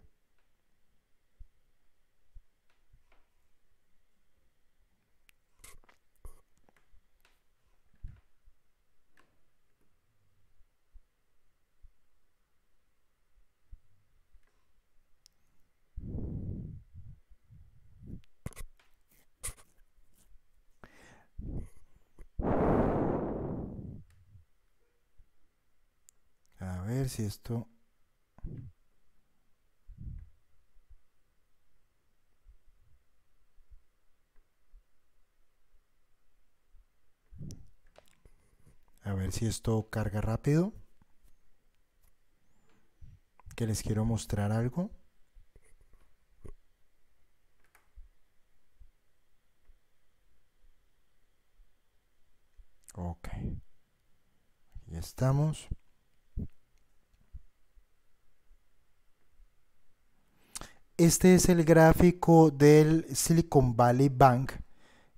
A: ver si esto... A ver si esto carga rápido. Que les quiero mostrar algo. Ok. y estamos. Este es el gráfico del Silicon Valley Bank.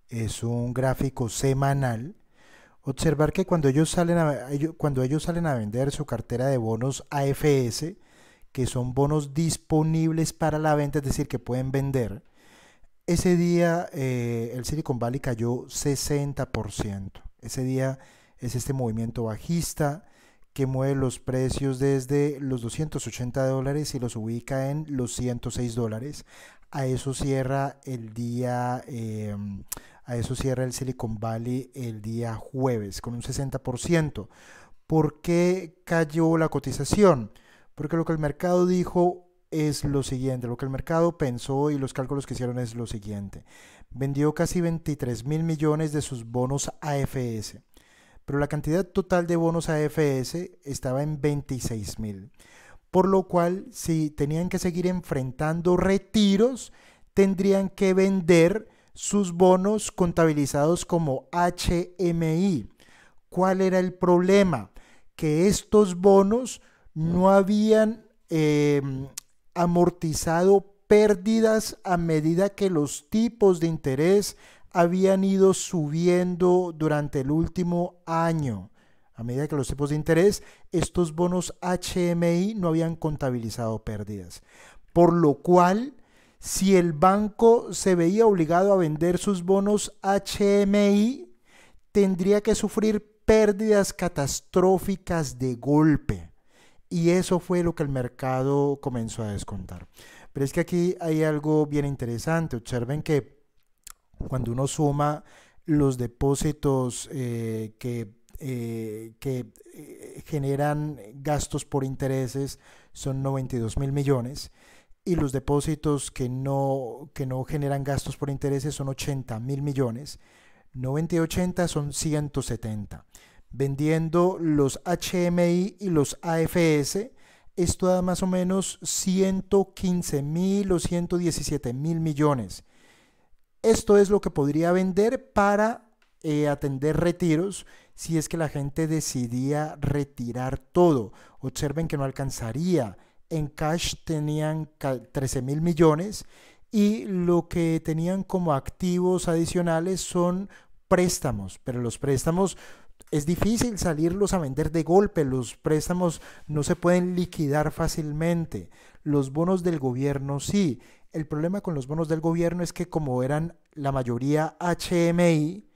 A: Es un gráfico semanal. Observar que cuando ellos salen a, cuando ellos salen a vender su cartera de bonos AFS, que son bonos disponibles para la venta, es decir, que pueden vender, ese día eh, el Silicon Valley cayó 60%. Ese día es este movimiento bajista que mueve los precios desde los 280 dólares y los ubica en los 106 dólares. A eso cierra el día, em, a eso cierra el Silicon Valley el día jueves con un 60%. ¿Por qué cayó la cotización? Porque lo que el mercado dijo es lo siguiente, lo que el mercado pensó y los cálculos que hicieron es lo siguiente. Vendió casi 23 mil millones de sus bonos AFS pero la cantidad total de bonos AFS estaba en 26 mil. Por lo cual, si tenían que seguir enfrentando retiros, tendrían que vender sus bonos contabilizados como HMI. ¿Cuál era el problema? Que estos bonos no habían em, amortizado pérdidas a medida que los tipos de interés habían ido subiendo durante el último año. A medida que los tipos de interés, estos bonos HMI no habían contabilizado pérdidas. Por lo cual, si el banco se veía obligado a vender sus bonos HMI, tendría que sufrir pérdidas catastróficas de golpe. Y eso fue lo que el mercado comenzó a descontar. Pero es que aquí hay algo bien interesante. Observen que cuando uno suma los depósitos eh, que, eh, eh, generan gastos por intereses son 92 mil millones y los depósitos que no, que no generan gastos por intereses son 80 mil millones. 90 y 80 son 170. Vendiendo los HMI y los AFS, esto da más o menos 115 mil o 117 mil millones. Esto es lo que podría vender para eh, atender retiros si es que la gente decidía retirar todo. Observen que no alcanzaría. En cash tenían 13 mil millones y lo que tenían como activos adicionales son préstamos, pero los préstamos es difícil salirlos a vender de golpe, los préstamos no se pueden liquidar fácilmente, los bonos del gobierno sí el problema con los bonos del gobierno es que como eran la mayoría HMI,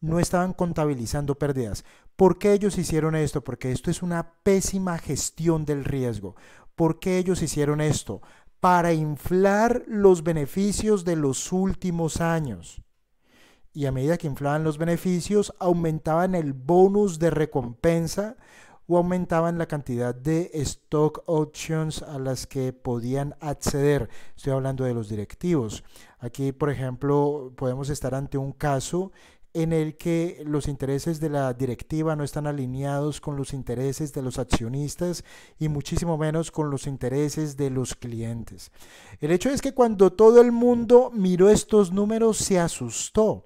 A: no estaban contabilizando pérdidas. ¿Por qué ellos hicieron esto? Porque esto es una pésima gestión del riesgo. ¿Por qué ellos hicieron esto? Para inflar los beneficios de los últimos años. Y a medida que inflaban los beneficios, aumentaban el bonus de recompensa o aumentaban la cantidad de stock options a las que podían acceder. Estoy hablando de los directivos. Aquí, por ejemplo, podemos estar ante un caso en el que los intereses de la directiva no están alineados con los intereses de los accionistas y muchísimo menos con los intereses de los clientes. El hecho es que cuando todo el mundo miró estos números se asustó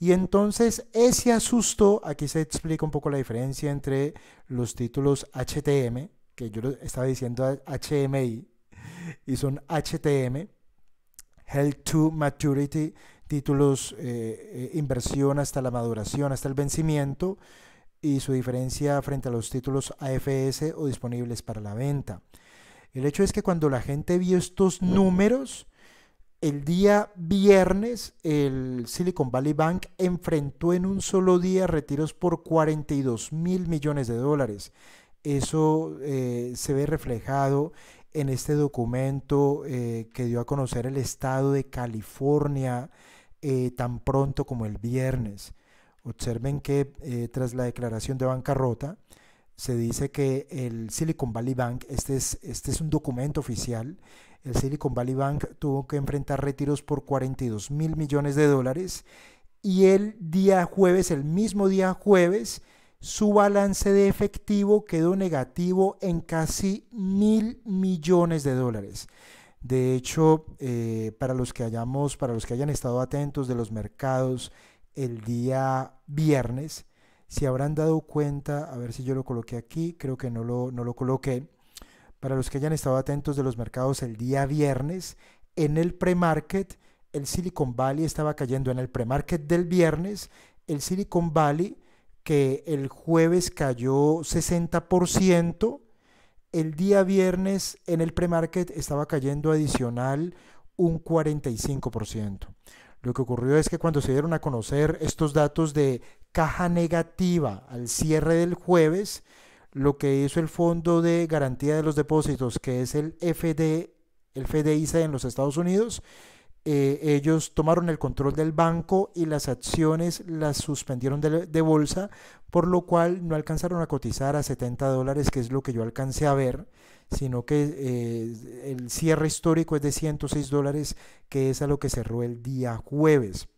A: y entonces ese asusto, aquí se explica un poco la diferencia entre los títulos HTM, que yo estaba diciendo HMI, y son HTM, Health to Maturity, títulos eh, eh, inversión hasta la maduración, hasta el vencimiento, y su diferencia frente a los títulos AFS o disponibles para la venta. El hecho es que cuando la gente vio estos números, el día viernes, el Silicon Valley Bank enfrentó en un solo día retiros por 42 mil millones de dólares. Eso eh, se ve reflejado en este documento eh, que dio a conocer el estado de California eh, tan pronto como el viernes. Observen que tras la declaración de bancarrota, se dice que el Silicon Valley Bank, este es, este es un documento oficial, el Silicon Valley Bank tuvo que enfrentar retiros por 42 mil millones de dólares y el día jueves, el mismo día jueves, su balance de efectivo quedó negativo en casi mil millones de dólares. De hecho, eh, para los que hayamos, para los que hayan estado atentos de los mercados el día viernes, se habrán dado cuenta, a ver si yo lo coloqué aquí, creo que no lo, no lo coloqué, para los que hayan estado atentos de los mercados el día viernes, en el pre-market, el Silicon Valley estaba cayendo. En el pre-market del viernes, el Silicon Valley, que el jueves cayó 60%, el día viernes en el pre-market estaba cayendo adicional un 45%. Lo que ocurrió es que cuando se dieron a conocer estos datos de caja negativa al cierre del jueves, lo que hizo el Fondo de Garantía de los Depósitos, que es el FD, el FDIC en los Estados Unidos, eh, ellos tomaron el control del banco y las acciones las suspendieron de, bolsa, por lo cual no alcanzaron a cotizar a 70 dólares, que es lo que yo alcancé a ver, sino que eh, el cierre histórico es de 106 dólares, que es a lo que cerró el día jueves.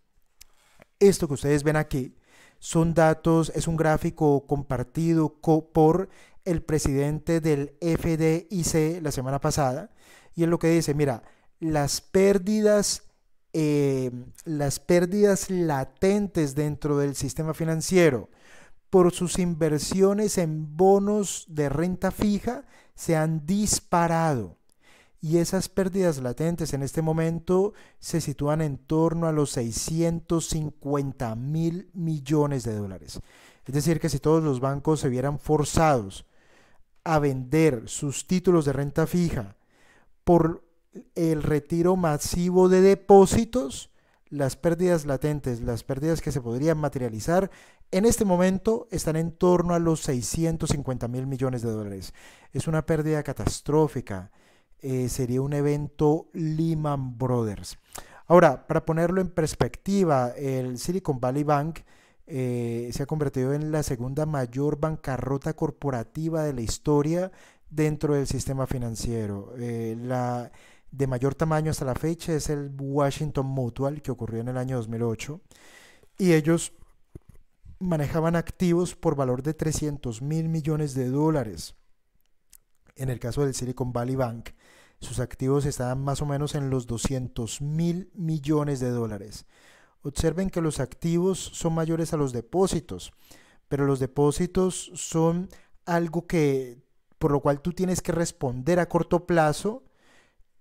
A: Esto que ustedes ven aquí son datos, es un gráfico compartido por el presidente del FDIC la semana pasada. Y es lo que dice, mira, las pérdidas, em, las pérdidas latentes dentro del sistema financiero por sus inversiones en bonos de renta fija se han disparado y esas pérdidas latentes en este momento se sitúan en torno a los 650 mil millones de dólares. Es decir, que si todos los bancos se vieran forzados a vender sus títulos de renta fija por el retiro masivo de depósitos, las pérdidas latentes, las pérdidas que se podrían materializar, en este momento están en torno a los 650 mil millones de dólares. Es una pérdida catastrófica eh, sería un evento Lehman Brothers. Ahora, para ponerlo en perspectiva, el Silicon Valley Bank eh, se ha convertido en la segunda mayor bancarrota corporativa de la historia dentro del sistema financiero. Eh, la de mayor tamaño hasta la fecha es el Washington Mutual, que ocurrió en el año 2008, y ellos manejaban activos por valor de 300 mil millones de dólares. En el caso del Silicon Valley Bank, sus activos estaban más o menos en los 200 mil millones de dólares. Observen que los activos son mayores a los depósitos, pero los depósitos son algo que por lo cual tú tienes que responder a corto plazo.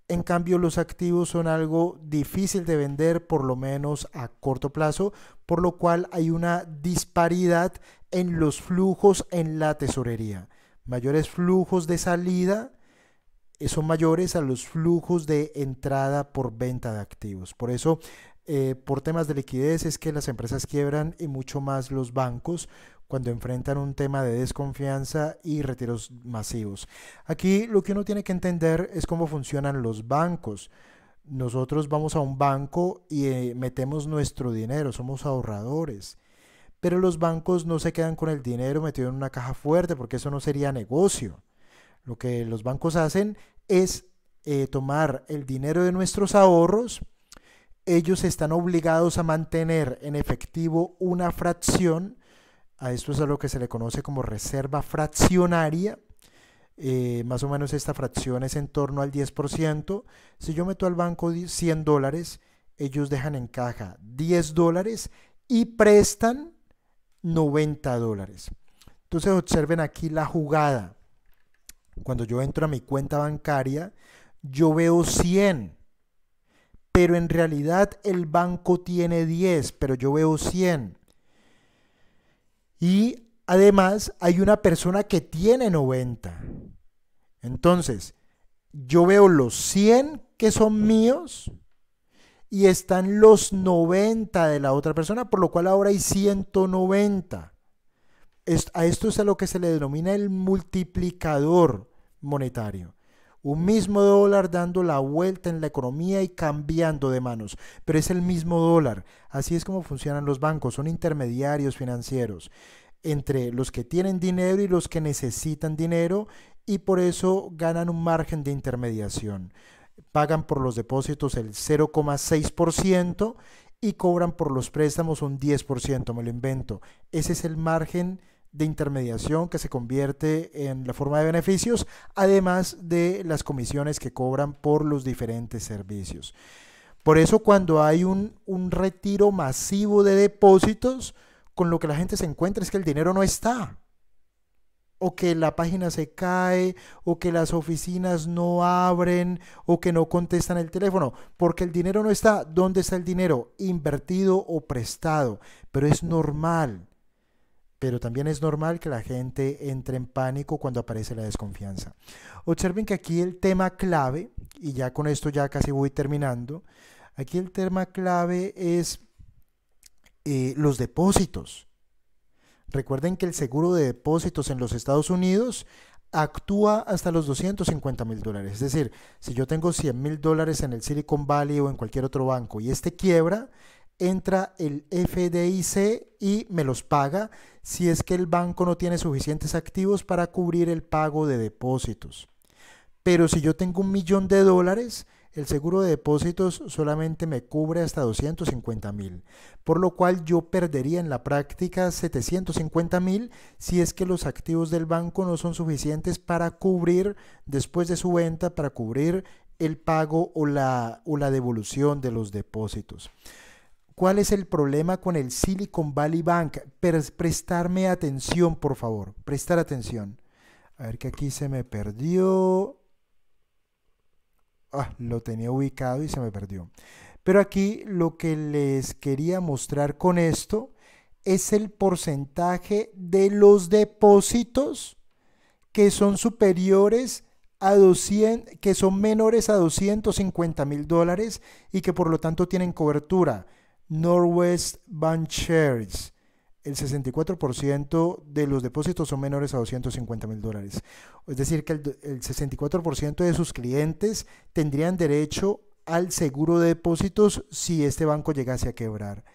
A: En cambio, los activos son algo difícil de vender, por lo menos a corto plazo, por lo cual hay una disparidad en los flujos en la tesorería. Mayores flujos de salida son mayores a los flujos de entrada por venta de activos. Por eso, eh, por temas de liquidez es que las empresas quiebran y mucho más los bancos cuando enfrentan un tema de desconfianza y retiros masivos. Aquí lo que uno tiene que entender es cómo funcionan los bancos nosotros vamos a un banco y eh, metemos nuestro dinero, somos ahorradores. Pero los bancos no se quedan con el dinero metido en una caja fuerte porque eso no sería negocio. Lo que los bancos hacen es eh, tomar el dinero de nuestros ahorros, ellos están obligados a mantener en efectivo una fracción, a esto es a lo que se le conoce como reserva fraccionaria, eh, más o menos esta fracción es en torno al 10%, si yo meto al banco 100 dólares, ellos dejan en caja 10 dólares y prestan 90 dólares. Entonces observen aquí la jugada cuando yo entro a mi cuenta bancaria, yo veo 100. Pero en realidad el banco tiene 10, pero yo veo 100. Y además hay una persona que tiene 90. Entonces, yo veo los 100 que son míos y están los 90 de la otra persona, por lo cual ahora hay 190. A esto es a lo que se le denomina el multiplicador monetario. Un mismo dólar dando la vuelta en la economía y cambiando de manos, pero es el mismo dólar. Así es como funcionan los bancos, son intermediarios financieros entre los que tienen dinero y los que necesitan dinero y por eso ganan un margen de intermediación. Pagan por los depósitos el 0,6% y cobran por los préstamos un 10%, me lo invento. Ese es el margen de intermediación que se convierte en la forma de beneficios, además de las comisiones que cobran por los diferentes servicios. Por eso cuando hay un, un retiro masivo de depósitos, con lo que la gente se encuentra es que el dinero no está, o que la página se cae, o que las oficinas no abren, o que no contestan el teléfono, porque el dinero no está. ¿Dónde está el dinero? Invertido o prestado, pero es normal pero también es normal que la gente entre en pánico cuando aparece la desconfianza. Observen que aquí el tema clave, y ya con esto ya casi voy terminando, aquí el tema clave es eh, los depósitos. Recuerden que el seguro de depósitos en los Estados Unidos actúa hasta los 250 mil dólares. Es decir, si yo tengo 100 mil dólares en el Silicon Valley o en cualquier otro banco y este quiebra, entra el FDIC y me los paga si es que el banco no tiene suficientes activos para cubrir el pago de depósitos. Pero si yo tengo un millón de dólares, el seguro de depósitos solamente me cubre hasta 250 mil, por lo cual yo perdería en la práctica 750 mil si es que los activos del banco no son suficientes para cubrir, después de su venta, para cubrir el pago o la, o la devolución de los depósitos. ¿Cuál es el problema con el Silicon Valley Bank? prestarme atención, por favor. Prestar atención. A ver que aquí se me perdió. Ah, lo tenía ubicado y se me perdió. Pero aquí lo que les quería mostrar con esto es el porcentaje de los depósitos que son superiores a 200, que son menores a 250 mil dólares y que por lo tanto tienen cobertura. Northwest Shares, El 64% de los depósitos son menores a 250 mil dólares. Es decir, que el 64% de sus clientes tendrían derecho al seguro de depósitos si este banco llegase a quebrar.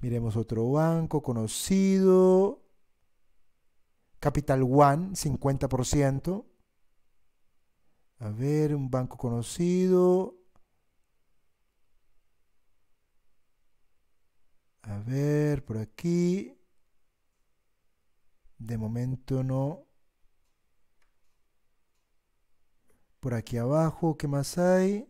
A: Miremos otro banco conocido. Capital One, 50%. A ver, un banco conocido. A ver, por aquí. De momento no. Por aquí abajo, ¿qué más hay?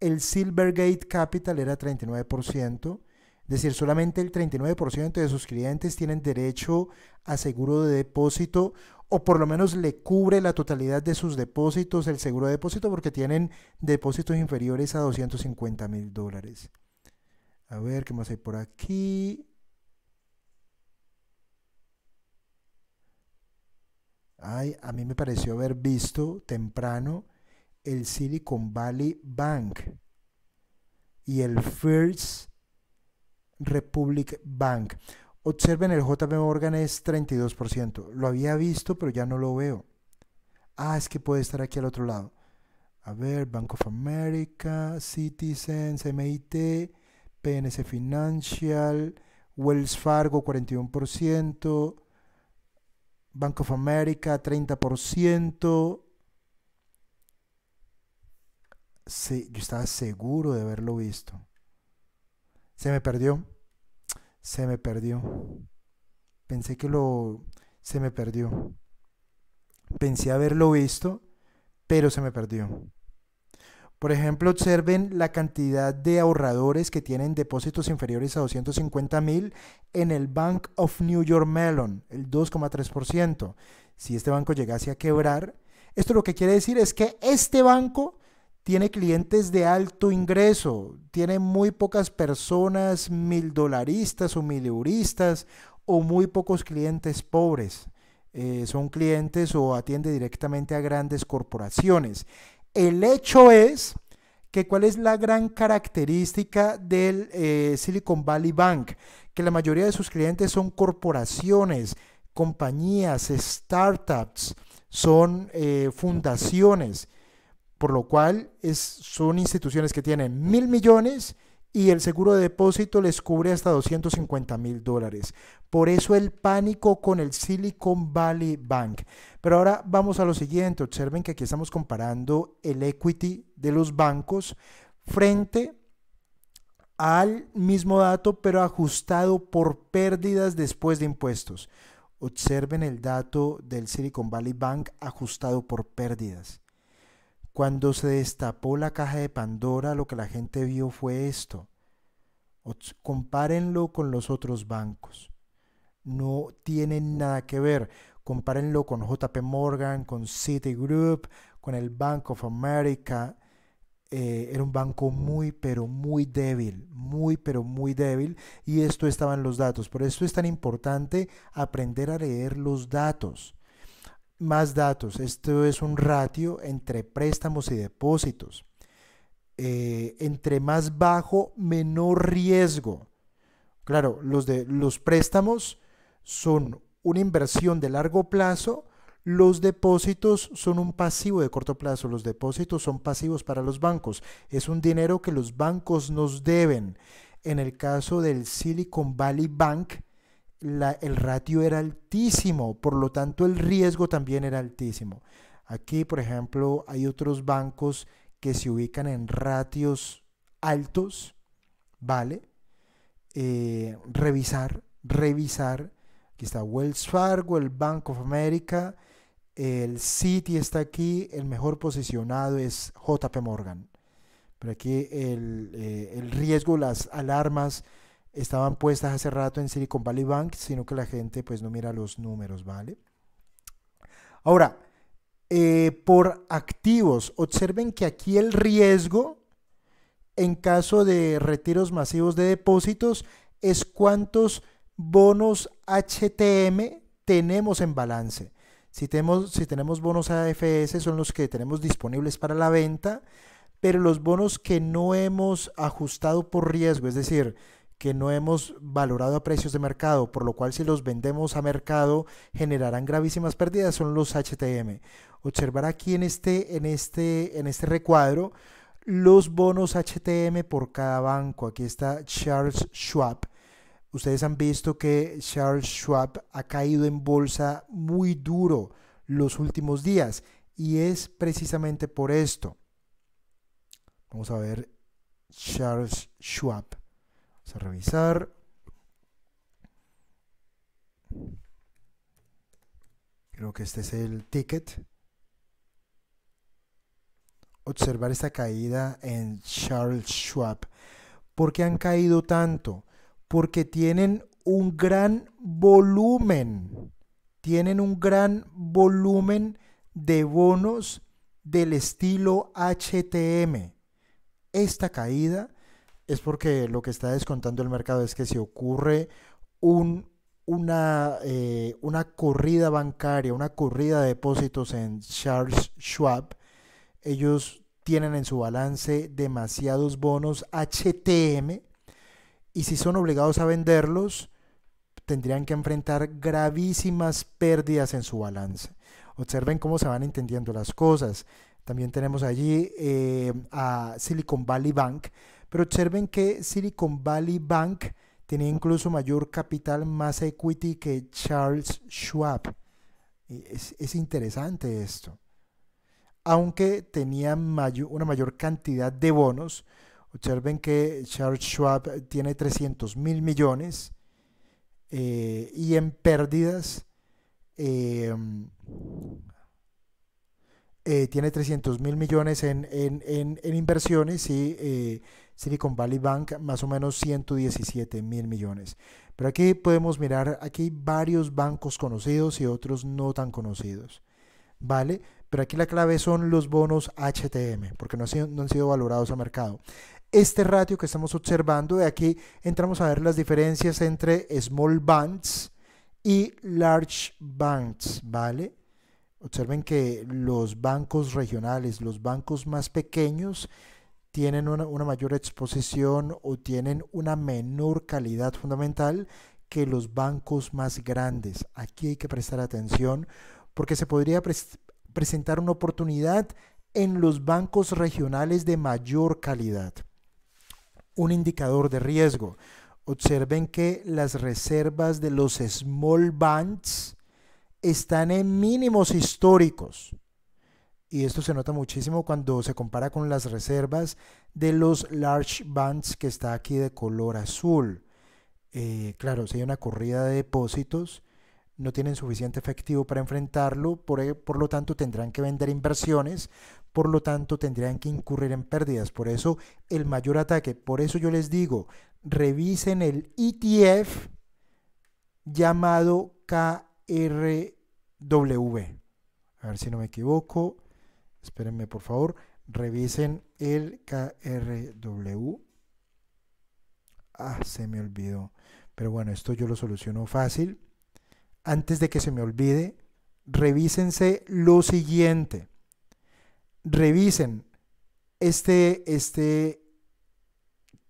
A: El Silvergate Capital era 39%. Es decir, solamente el 39% de sus clientes tienen derecho a seguro de depósito o por lo menos le cubre la totalidad de sus depósitos el seguro de depósito porque tienen depósitos inferiores a 250 mil dólares. A ver, ¿qué más hay por aquí? Ay, a mí me pareció haber visto temprano el Silicon Valley Bank y el First Republic Bank. Observen, el JP Morgan es 32%. Lo había visto, pero ya no lo veo. Ah, es que puede estar aquí al otro lado. A ver, Bank of America, Citizens, MIT, PNC Financial, Wells Fargo 41%, Bank of America 30%. Sí, yo estaba seguro de haberlo visto. Se me perdió. Se me perdió. Pensé que lo... Se me perdió. Pensé haberlo visto, pero se me perdió. Por ejemplo, observen la cantidad de ahorradores que tienen depósitos inferiores a 250 mil en el Bank of New York Mellon, el 2,3%. Si este banco llegase a quebrar, esto lo que quiere decir es que este banco tiene clientes de alto ingreso, tiene muy pocas personas mil dolaristas o euristas o muy pocos clientes pobres. Eh, son clientes o atiende directamente a grandes corporaciones. El hecho es que cuál es la gran característica del eh, Silicon Valley Bank, que la mayoría de sus clientes son corporaciones, compañías, startups, son eh, fundaciones, por lo cual son instituciones que tienen mil millones y el seguro de depósito les cubre hasta 250 mil dólares. Por eso el pánico con el Silicon Valley Bank. Pero ahora vamos a lo siguiente. Observen que aquí estamos comparando el equity de los bancos frente al mismo dato, pero ajustado por pérdidas después de impuestos. Observen el dato del Silicon Valley Bank ajustado por pérdidas. Cuando se destapó la caja de Pandora, lo que la gente vio fue esto. Compárenlo con los otros bancos. No tienen nada que ver. Compárenlo con JP Morgan, con Citigroup, con el Bank of America. Eh, era un banco muy, pero muy débil, muy, pero muy débil. Y esto estaban los datos. Por eso es tan importante aprender a leer los datos. Más datos. Esto es un ratio entre préstamos y depósitos. Eh, entre más bajo, menor riesgo. Claro, los, de, los préstamos son una inversión de largo plazo. Los depósitos son un pasivo de corto plazo. Los depósitos son pasivos para los bancos. Es un dinero que los bancos nos deben. En el caso del Silicon Valley Bank, el ratio era altísimo, por lo tanto el riesgo también era altísimo. Aquí, por ejemplo, hay otros bancos que se ubican en ratios altos, ¿vale? Eh, revisar, revisar. Aquí está Wells Fargo, el Bank of America, el Citi está aquí, el mejor posicionado es JP Morgan. Pero aquí el, eh, el riesgo, las alarmas estaban puestas hace rato en Silicon Valley Bank, sino que la gente pues no mira los números, ¿vale? Ahora, eh, por activos, observen que aquí el riesgo en caso de retiros masivos de depósitos es cuántos bonos HTM tenemos en balance. Si tenemos, si tenemos bonos AFS son los que tenemos disponibles para la venta, pero los bonos que no hemos ajustado por riesgo, es decir, que no hemos valorado a precios de mercado, por lo cual si los vendemos a mercado generarán gravísimas pérdidas, son los HTM. Observar aquí en este, en este, en este recuadro los bonos HTM por cada banco. Aquí está Charles Schwab. Ustedes han visto que Charles Schwab ha caído en bolsa muy duro los últimos días y es precisamente por esto. Vamos a ver Charles Schwab. Vamos a revisar. Creo que este es el ticket. Observar esta caída en Charles Schwab. ¿Por qué han caído tanto? Porque tienen un gran volumen. Tienen un gran volumen de bonos del estilo HTM. Esta caída es porque lo que está descontando el mercado es que si ocurre un, una, eh, una corrida bancaria, una corrida de depósitos en Charles Schwab, ellos tienen en su balance demasiados bonos HTM y si son obligados a venderlos, tendrían que enfrentar gravísimas pérdidas en su balance. Observen cómo se van entendiendo las cosas. También tenemos allí eh, a Silicon Valley Bank, pero observen que Silicon Valley Bank tenía incluso mayor capital, más equity que Charles Schwab. Es, interesante esto. Aunque tenía una mayor cantidad de bonos, observen que Charles Schwab tiene 300 mil millones eh, y en pérdidas em, eh, tiene 300 mil millones en, en, inversiones y eh, Silicon Valley Bank, más o menos 117 mil millones. Pero aquí podemos mirar, aquí varios bancos conocidos y otros no tan conocidos. ¿Vale? Pero aquí la clave son los bonos HTM, porque no han sido, valorados a mercado este ratio que estamos observando, de aquí entramos a ver las diferencias entre small banks y large banks, ¿vale? Observen que los bancos regionales, los bancos más pequeños, tienen una, mayor exposición o tienen una menor calidad fundamental que los bancos más grandes. Aquí hay que prestar atención porque se podría presentar una oportunidad en los bancos regionales de mayor calidad. Un indicador de riesgo. Observen que las reservas de los small banks están en mínimos históricos y esto se nota muchísimo cuando se compara con las reservas de los large bands que está aquí de color azul. Eh, claro, si hay una corrida de depósitos, no tienen suficiente efectivo para enfrentarlo, por, e, por, lo tanto tendrán que vender inversiones, por lo tanto tendrían que incurrir en pérdidas. Por eso el mayor ataque, por eso yo les digo, revisen el ETF llamado KRW. A ver si no me equivoco. Espérenme, por favor, revisen el KRW. Ah, se me olvidó. Pero bueno, esto yo lo soluciono fácil. Antes de que se me olvide, revísense lo siguiente. Revisen este, este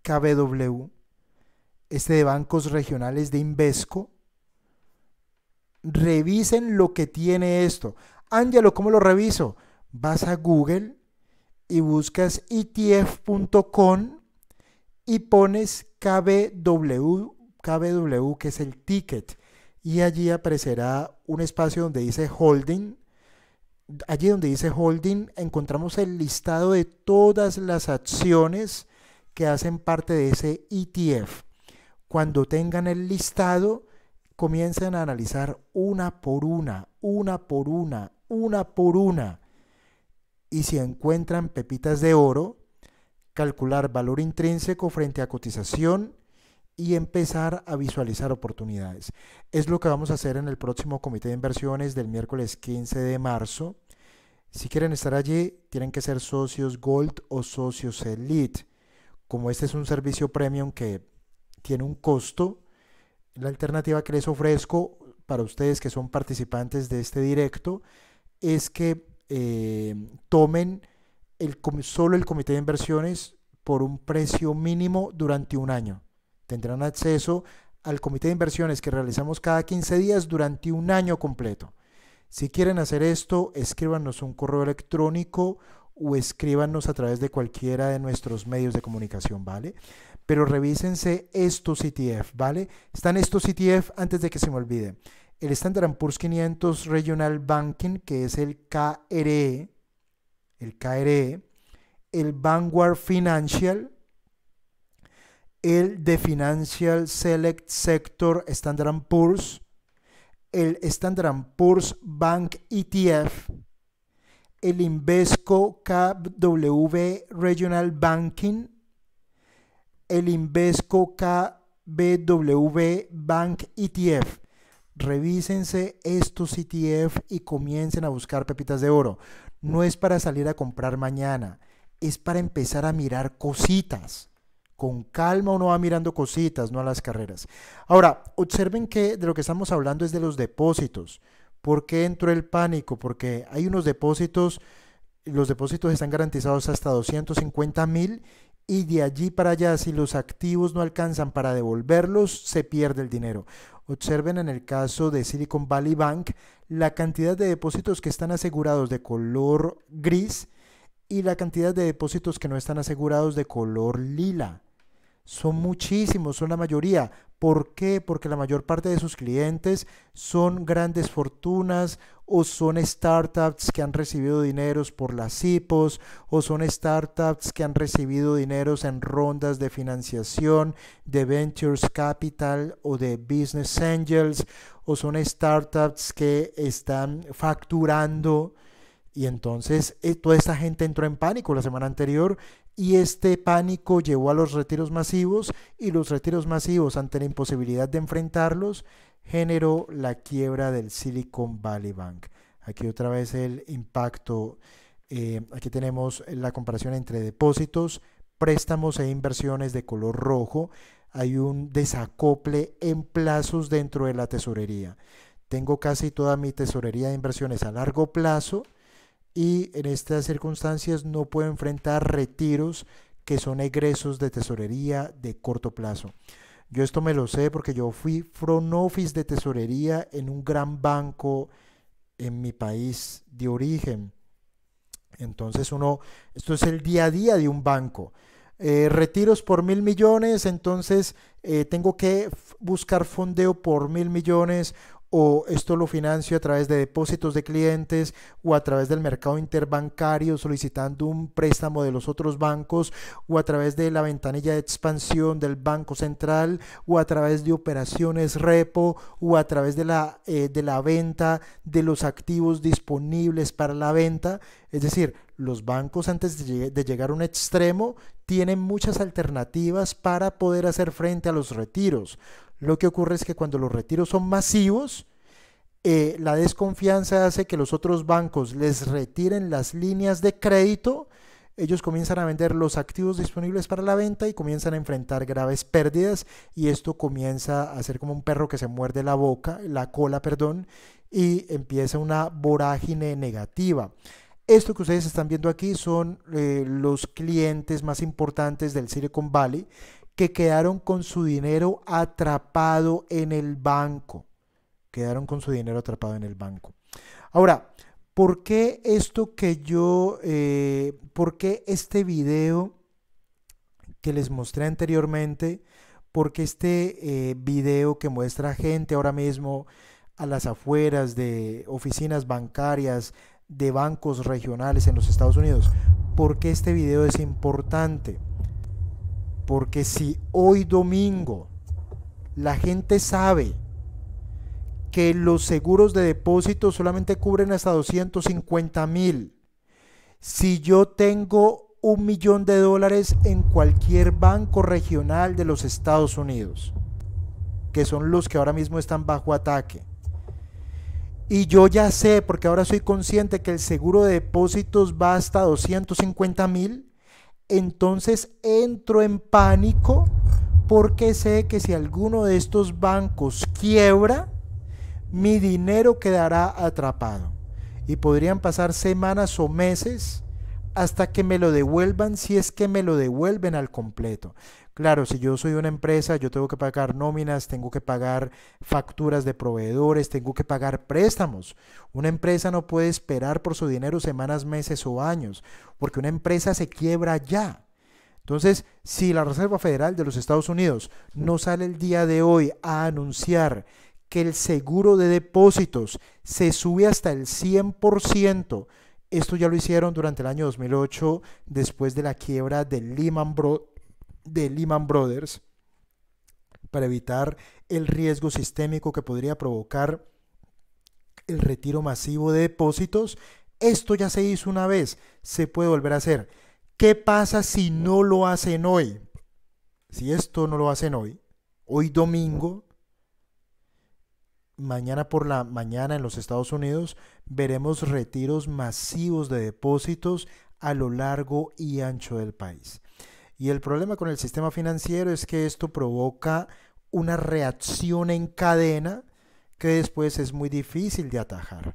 A: KBW, este de bancos regionales de Invesco. Revisen lo que tiene esto. Ángelo, ¿cómo lo reviso? vas a Google y buscas etf.com y pones KBW, KBW que es el ticket y allí aparecerá un espacio donde dice holding. Allí donde dice holding encontramos el listado de todas las acciones que hacen parte de ese ETF. Cuando tengan el listado, comiencen a analizar una por una, una por una, una por una y si encuentran pepitas de oro, calcular valor intrínseco frente a cotización y empezar a visualizar oportunidades. Es lo que vamos a hacer en el próximo comité de inversiones del miércoles 15 de marzo. Si quieren estar allí, tienen que ser socios Gold o socios Elite. Como este es un servicio premium que tiene un costo, la alternativa que les ofrezco para ustedes que son participantes de este directo es que eh, tomen solo el comité de inversiones por un precio mínimo durante un año. Tendrán acceso al comité de inversiones que realizamos cada 15 días durante un año completo. Si quieren hacer esto, escríbanos un correo electrónico o escríbanos a través de cualquiera de nuestros medios de comunicación, ¿vale? Pero revísense estos ETF, ¿vale? Están estos ETF antes de que se me olvide el Standard Poor's 500 Regional Banking, que es el KRE, el KRE, el Vanguard Financial, el The Financial Select Sector Standard Poor's, el Standard Poor's Bank ETF, el Invesco KW Regional Banking, el Invesco KBW Bank ETF revísense estos CTF y comiencen a buscar pepitas de oro. No es para salir a comprar mañana, es para empezar a mirar cositas. Con calma uno va mirando cositas, no a las carreras. Ahora, observen que de lo que estamos hablando es de los depósitos. ¿Por qué entró el pánico? Porque hay unos depósitos, los depósitos están garantizados hasta 250 mil y de allí para allá, si los activos no alcanzan para devolverlos, se pierde el dinero. Observen en el caso de Silicon Valley Bank la cantidad de depósitos que están asegurados de color gris y la cantidad de depósitos que no están asegurados de color lila. Son muchísimos, son la mayoría. ¿Por qué? Porque la mayor parte de sus clientes son grandes fortunas o son startups que han recibido dineros por las IPOs o son startups que han recibido dineros en rondas de financiación de Ventures Capital o de Business Angels o son startups que están facturando. Y entonces eh, toda esta gente entró en pánico la semana anterior y este pánico llevó a los retiros masivos y los retiros masivos ante la imposibilidad de enfrentarlos generó la quiebra del Silicon Valley Bank. Aquí otra vez el impacto, eh, aquí tenemos la comparación entre depósitos, préstamos e inversiones de color rojo. Hay un desacople en plazos dentro de la tesorería. Tengo casi toda mi tesorería de inversiones a largo plazo y en estas circunstancias no puedo enfrentar retiros que son egresos de tesorería de corto plazo. Yo esto me lo sé porque yo fui front office de tesorería en un gran banco en mi país de origen. Entonces uno, esto es el día a día de un banco. Eh, retiros por mil millones, entonces eh, tengo que buscar fondeo por mil millones o esto lo financio a través de depósitos de clientes o a través del mercado interbancario solicitando un préstamo de los otros bancos o a través de la ventanilla de expansión del Banco Central o a través de operaciones repo o a través de la, eh, de la venta de los activos disponibles para la venta. Es decir, los bancos antes de, llegar a un extremo tienen muchas alternativas para poder hacer frente a los retiros. Lo que ocurre es que cuando los retiros son masivos, eh, la desconfianza hace que los otros bancos les retiren las líneas de crédito, ellos comienzan a vender los activos disponibles para la venta y comienzan a enfrentar graves pérdidas y esto comienza a ser como un perro que se muerde la boca, la cola, perdón, y empieza una vorágine negativa. Esto que ustedes están viendo aquí son eh, los clientes más importantes del Silicon Valley que quedaron con su dinero atrapado en el banco. Quedaron con su dinero atrapado en el banco. Ahora, ¿por qué esto que yo, eh, por qué este video que les mostré anteriormente, por qué este eh, video que muestra gente ahora mismo a las afueras de oficinas bancarias, de bancos regionales en los Estados Unidos? ¿Por qué este video es importante? Porque si hoy domingo la gente sabe que los seguros de depósitos solamente cubren hasta 250 mil, si yo tengo un millón de dólares en cualquier banco regional de los Estados Unidos, que son los que ahora mismo están bajo ataque, y yo ya sé, porque ahora soy consciente que el seguro de depósitos va hasta 250 mil, entonces entro en pánico porque sé que si alguno de estos bancos quiebra, mi dinero quedará atrapado. Y podrían pasar semanas o meses hasta que me lo devuelvan si es que me lo devuelven al completo. Claro, si yo soy una empresa, yo tengo que pagar nóminas, tengo que pagar facturas de proveedores, tengo que pagar préstamos. Una empresa no puede esperar por su dinero semanas, meses o años, porque una empresa se quiebra ya. Entonces, si la Reserva Federal de los Estados Unidos no sale el día de hoy a anunciar que el seguro de depósitos se sube hasta el 100%, esto ya lo hicieron durante el año 2008 después de la quiebra de Lehman Brothers de Lehman Brothers para evitar el riesgo sistémico que podría provocar el retiro masivo de depósitos. Esto ya se hizo una vez, se puede volver a hacer. ¿Qué pasa si no lo hacen hoy? Si esto no lo hacen hoy, hoy domingo, mañana por la mañana en los Estados Unidos, veremos retiros masivos de depósitos a lo largo y ancho del país. Y el problema con el sistema financiero es que esto provoca una reacción en cadena que después es muy difícil de atajar.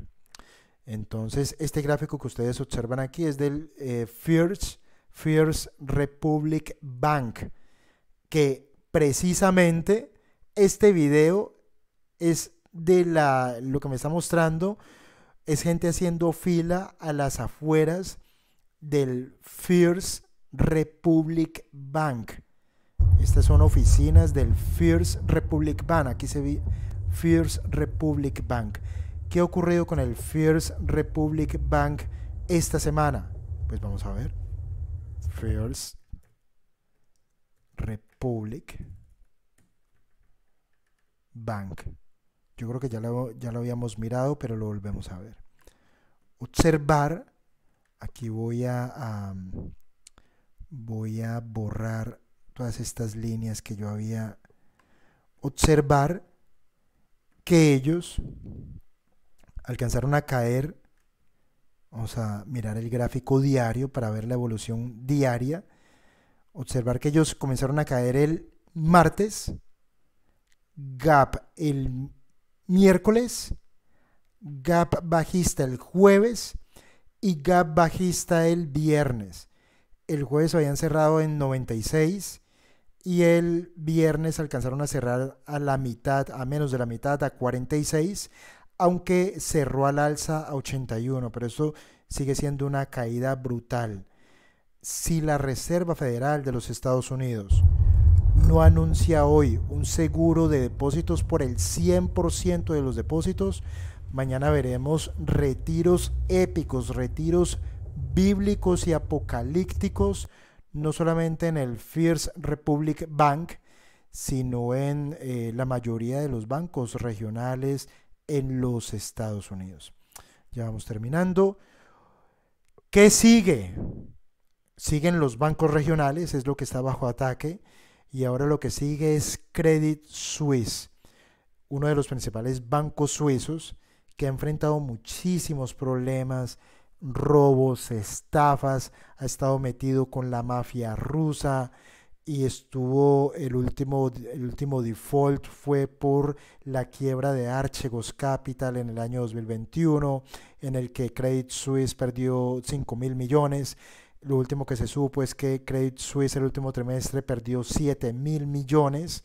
A: Entonces, este gráfico que ustedes observan aquí es del eh, First, Republic Bank, que precisamente este video es de la, lo que me está mostrando, es gente haciendo fila a las afueras del First Republic Bank. Estas son oficinas del First Republic Bank. Aquí se ve First Republic Bank. ¿Qué ha ocurrido con el First Republic Bank esta semana? Pues vamos a ver. First Republic Bank. Yo creo que ya lo, ya lo habíamos mirado, pero lo volvemos a ver. Observar. Aquí voy a voy a borrar todas estas líneas que yo había observar que ellos alcanzaron a caer vamos a mirar el gráfico diario para ver la evolución diaria observar que ellos comenzaron a caer el martes gap el miércoles gap bajista el jueves y gap bajista el viernes el jueves habían cerrado en 96 y el viernes alcanzaron a cerrar a la mitad, a menos de la mitad, a 46, aunque cerró al alza a 81, pero eso sigue siendo una caída brutal. Si la Reserva Federal de los Estados Unidos no anuncia hoy un seguro de depósitos por el 100% de los depósitos, mañana veremos retiros épicos, retiros bíblicos y apocalípticos, no solamente en el First Republic Bank, sino en eh, la mayoría de los bancos regionales en los Estados Unidos. Ya vamos terminando. ¿Qué sigue? Siguen los bancos regionales, es lo que está bajo ataque, y ahora lo que sigue es Credit Suisse, uno de los principales bancos suizos que ha enfrentado muchísimos problemas robos, estafas, ha estado metido con la mafia rusa y estuvo el último, el último default fue por la quiebra de Archegos Capital en el año 2021, en el que Credit Suisse perdió 5 mil millones. Lo último que se supo es pues, que Credit Suisse el último trimestre perdió 7 mil millones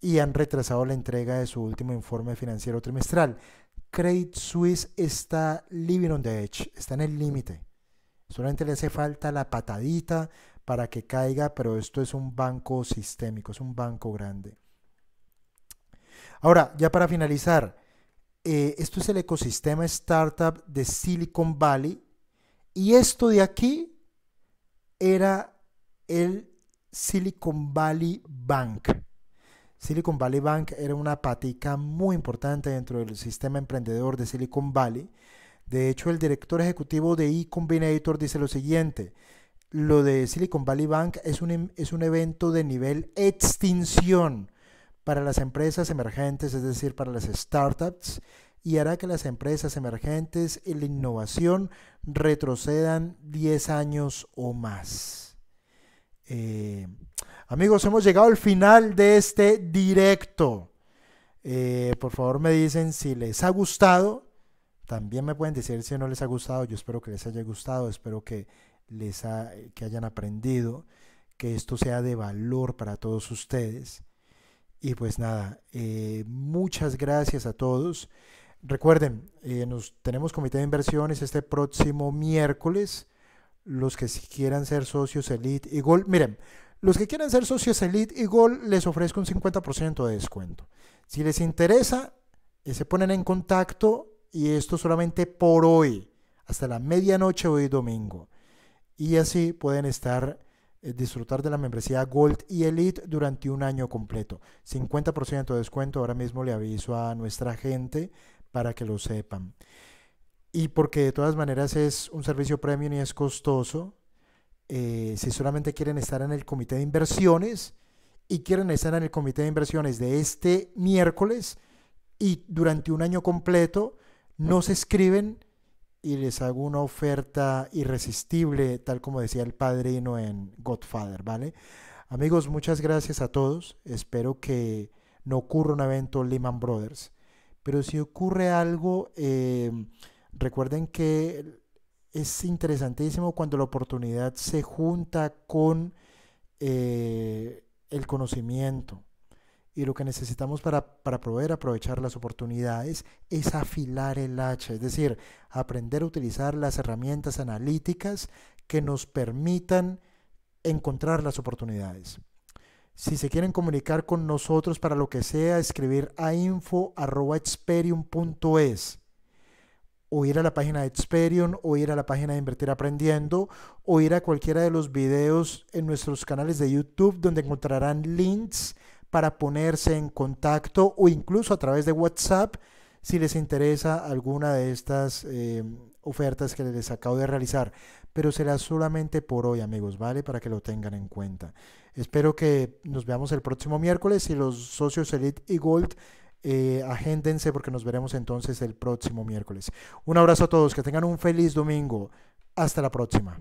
A: y han retrasado la entrega de su último informe financiero trimestral. Credit Suisse está living on the edge, está en el límite. Solamente le hace falta la patadita para que caiga, pero esto es un banco sistémico, es un banco grande. Ahora, ya para finalizar, eh, esto es el ecosistema startup de Silicon Valley y esto de aquí era el Silicon Valley Bank. Silicon Valley Bank era una patica muy importante dentro del sistema emprendedor de Silicon Valley. De hecho, el director ejecutivo de E Combinator dice lo siguiente, lo de Silicon Valley Bank es un, em, es un evento de nivel extinción para las empresas emergentes, es decir, para las startups, y hará que las empresas emergentes y la innovación retrocedan 10 años o más. Eh, Amigos, hemos llegado al final de este directo. Eh, por favor me dicen si les ha gustado. También me pueden decir si no les ha gustado. Yo espero que les haya gustado. Espero que, les que hayan aprendido. Que esto sea de valor para todos ustedes. Y pues nada, eh, muchas gracias a todos. Recuerden, eh, nos, tenemos comité de inversiones este próximo miércoles. Los que quieran ser socios, elite y gold. Miren, los que quieren ser socios Elite y Gold les ofrezco un 50% de descuento. Si les interesa, eh, se ponen en contacto y esto solamente por hoy, hasta la medianoche hoy domingo. Y así pueden estar eh, disfrutar de la membresía Gold y Elite durante un año completo. 50% de descuento, ahora mismo le aviso a nuestra gente para que lo sepan. Y porque de todas maneras es un servicio premium y es costoso, eh, si solamente quieren estar en el comité de inversiones y quieren estar en el comité de inversiones de este miércoles y durante un año completo, no se escriben y les hago una oferta irresistible, tal como decía el padrino en Godfather, ¿vale? Amigos, muchas gracias a todos. Espero que no ocurra un evento Lehman Brothers. Pero si ocurre algo, eh, recuerden que es interesantísimo cuando la oportunidad se junta con eh, el conocimiento. Y lo que necesitamos para, para poder aprovechar las oportunidades es afilar el hacha, es decir, aprender a utilizar las herramientas analíticas que nos permitan encontrar las oportunidades. Si se quieren comunicar con nosotros para lo que sea, escribir a info.experium.es o ir a la página de Experion, o ir a la página de Invertir Aprendiendo, o ir a cualquiera de los videos en nuestros canales de YouTube, donde encontrarán links para ponerse en contacto o incluso a través de WhatsApp si les interesa alguna de estas eh, ofertas que les acabo de realizar. Pero será solamente por hoy, amigos, ¿vale? Para que lo tengan en cuenta. Espero que nos veamos el próximo miércoles y los socios Elite y Gold eh, agéndense porque nos veremos entonces el próximo miércoles. Un abrazo a todos, que tengan un feliz domingo. Hasta la próxima.